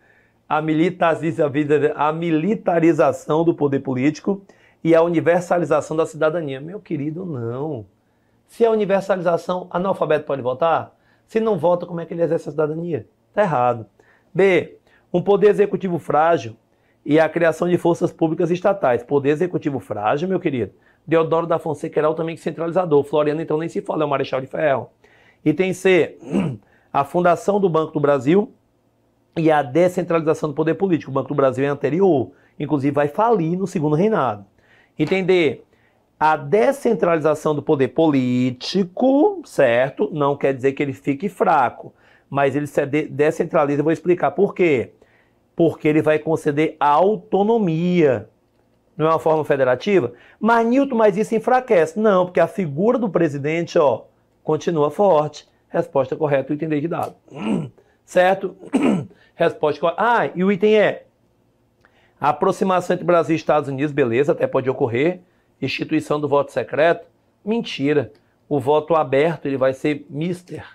a militarização do poder político e a universalização da cidadania. Meu querido, não. Se a é universalização, analfabeto pode votar? Se não vota, como é que ele exerce a cidadania? Está errado. B. Um poder executivo frágil e a criação de forças públicas estatais. Poder executivo frágil, meu querido. Deodoro da Fonseca era altamente centralizador. Floriano, então, nem se fala, é o um marechal de ferro. Item C. <clears throat> A fundação do Banco do Brasil e a descentralização do poder político. O Banco do Brasil é anterior, inclusive vai falir no segundo reinado. Entender a descentralização do poder político, certo? Não quer dizer que ele fique fraco, mas ele se descentraliza. Eu vou explicar por quê. Porque ele vai conceder autonomia. Não é uma forma federativa? Mas Newton, mas isso enfraquece. Não, porque a figura do presidente, ó, continua forte. Resposta correta, eu entendi de dado. <clears throat> Certo? <clears throat> Resposta correta. Ah, e o item é a aproximação entre Brasil e Estados Unidos, beleza, até pode ocorrer. Instituição do voto secreto, mentira. O voto aberto ele vai ser mister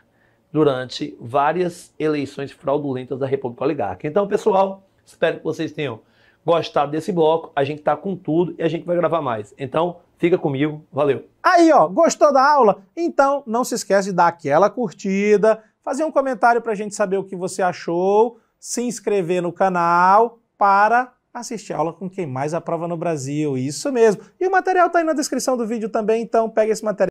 durante várias eleições fraudulentas da República Oligárquica. Então, pessoal, espero que vocês tenham gostado desse bloco. A gente está com tudo e a gente vai gravar mais. Então, fica comigo. Valeu. Aí, ó, gostou da aula? Então, não se esquece de dar aquela curtida, fazer um comentário para a gente saber o que você achou se inscrever no canal para assistir aula com quem mais aprova no Brasil. Isso mesmo. E o material está aí na descrição do vídeo também, então pega esse material.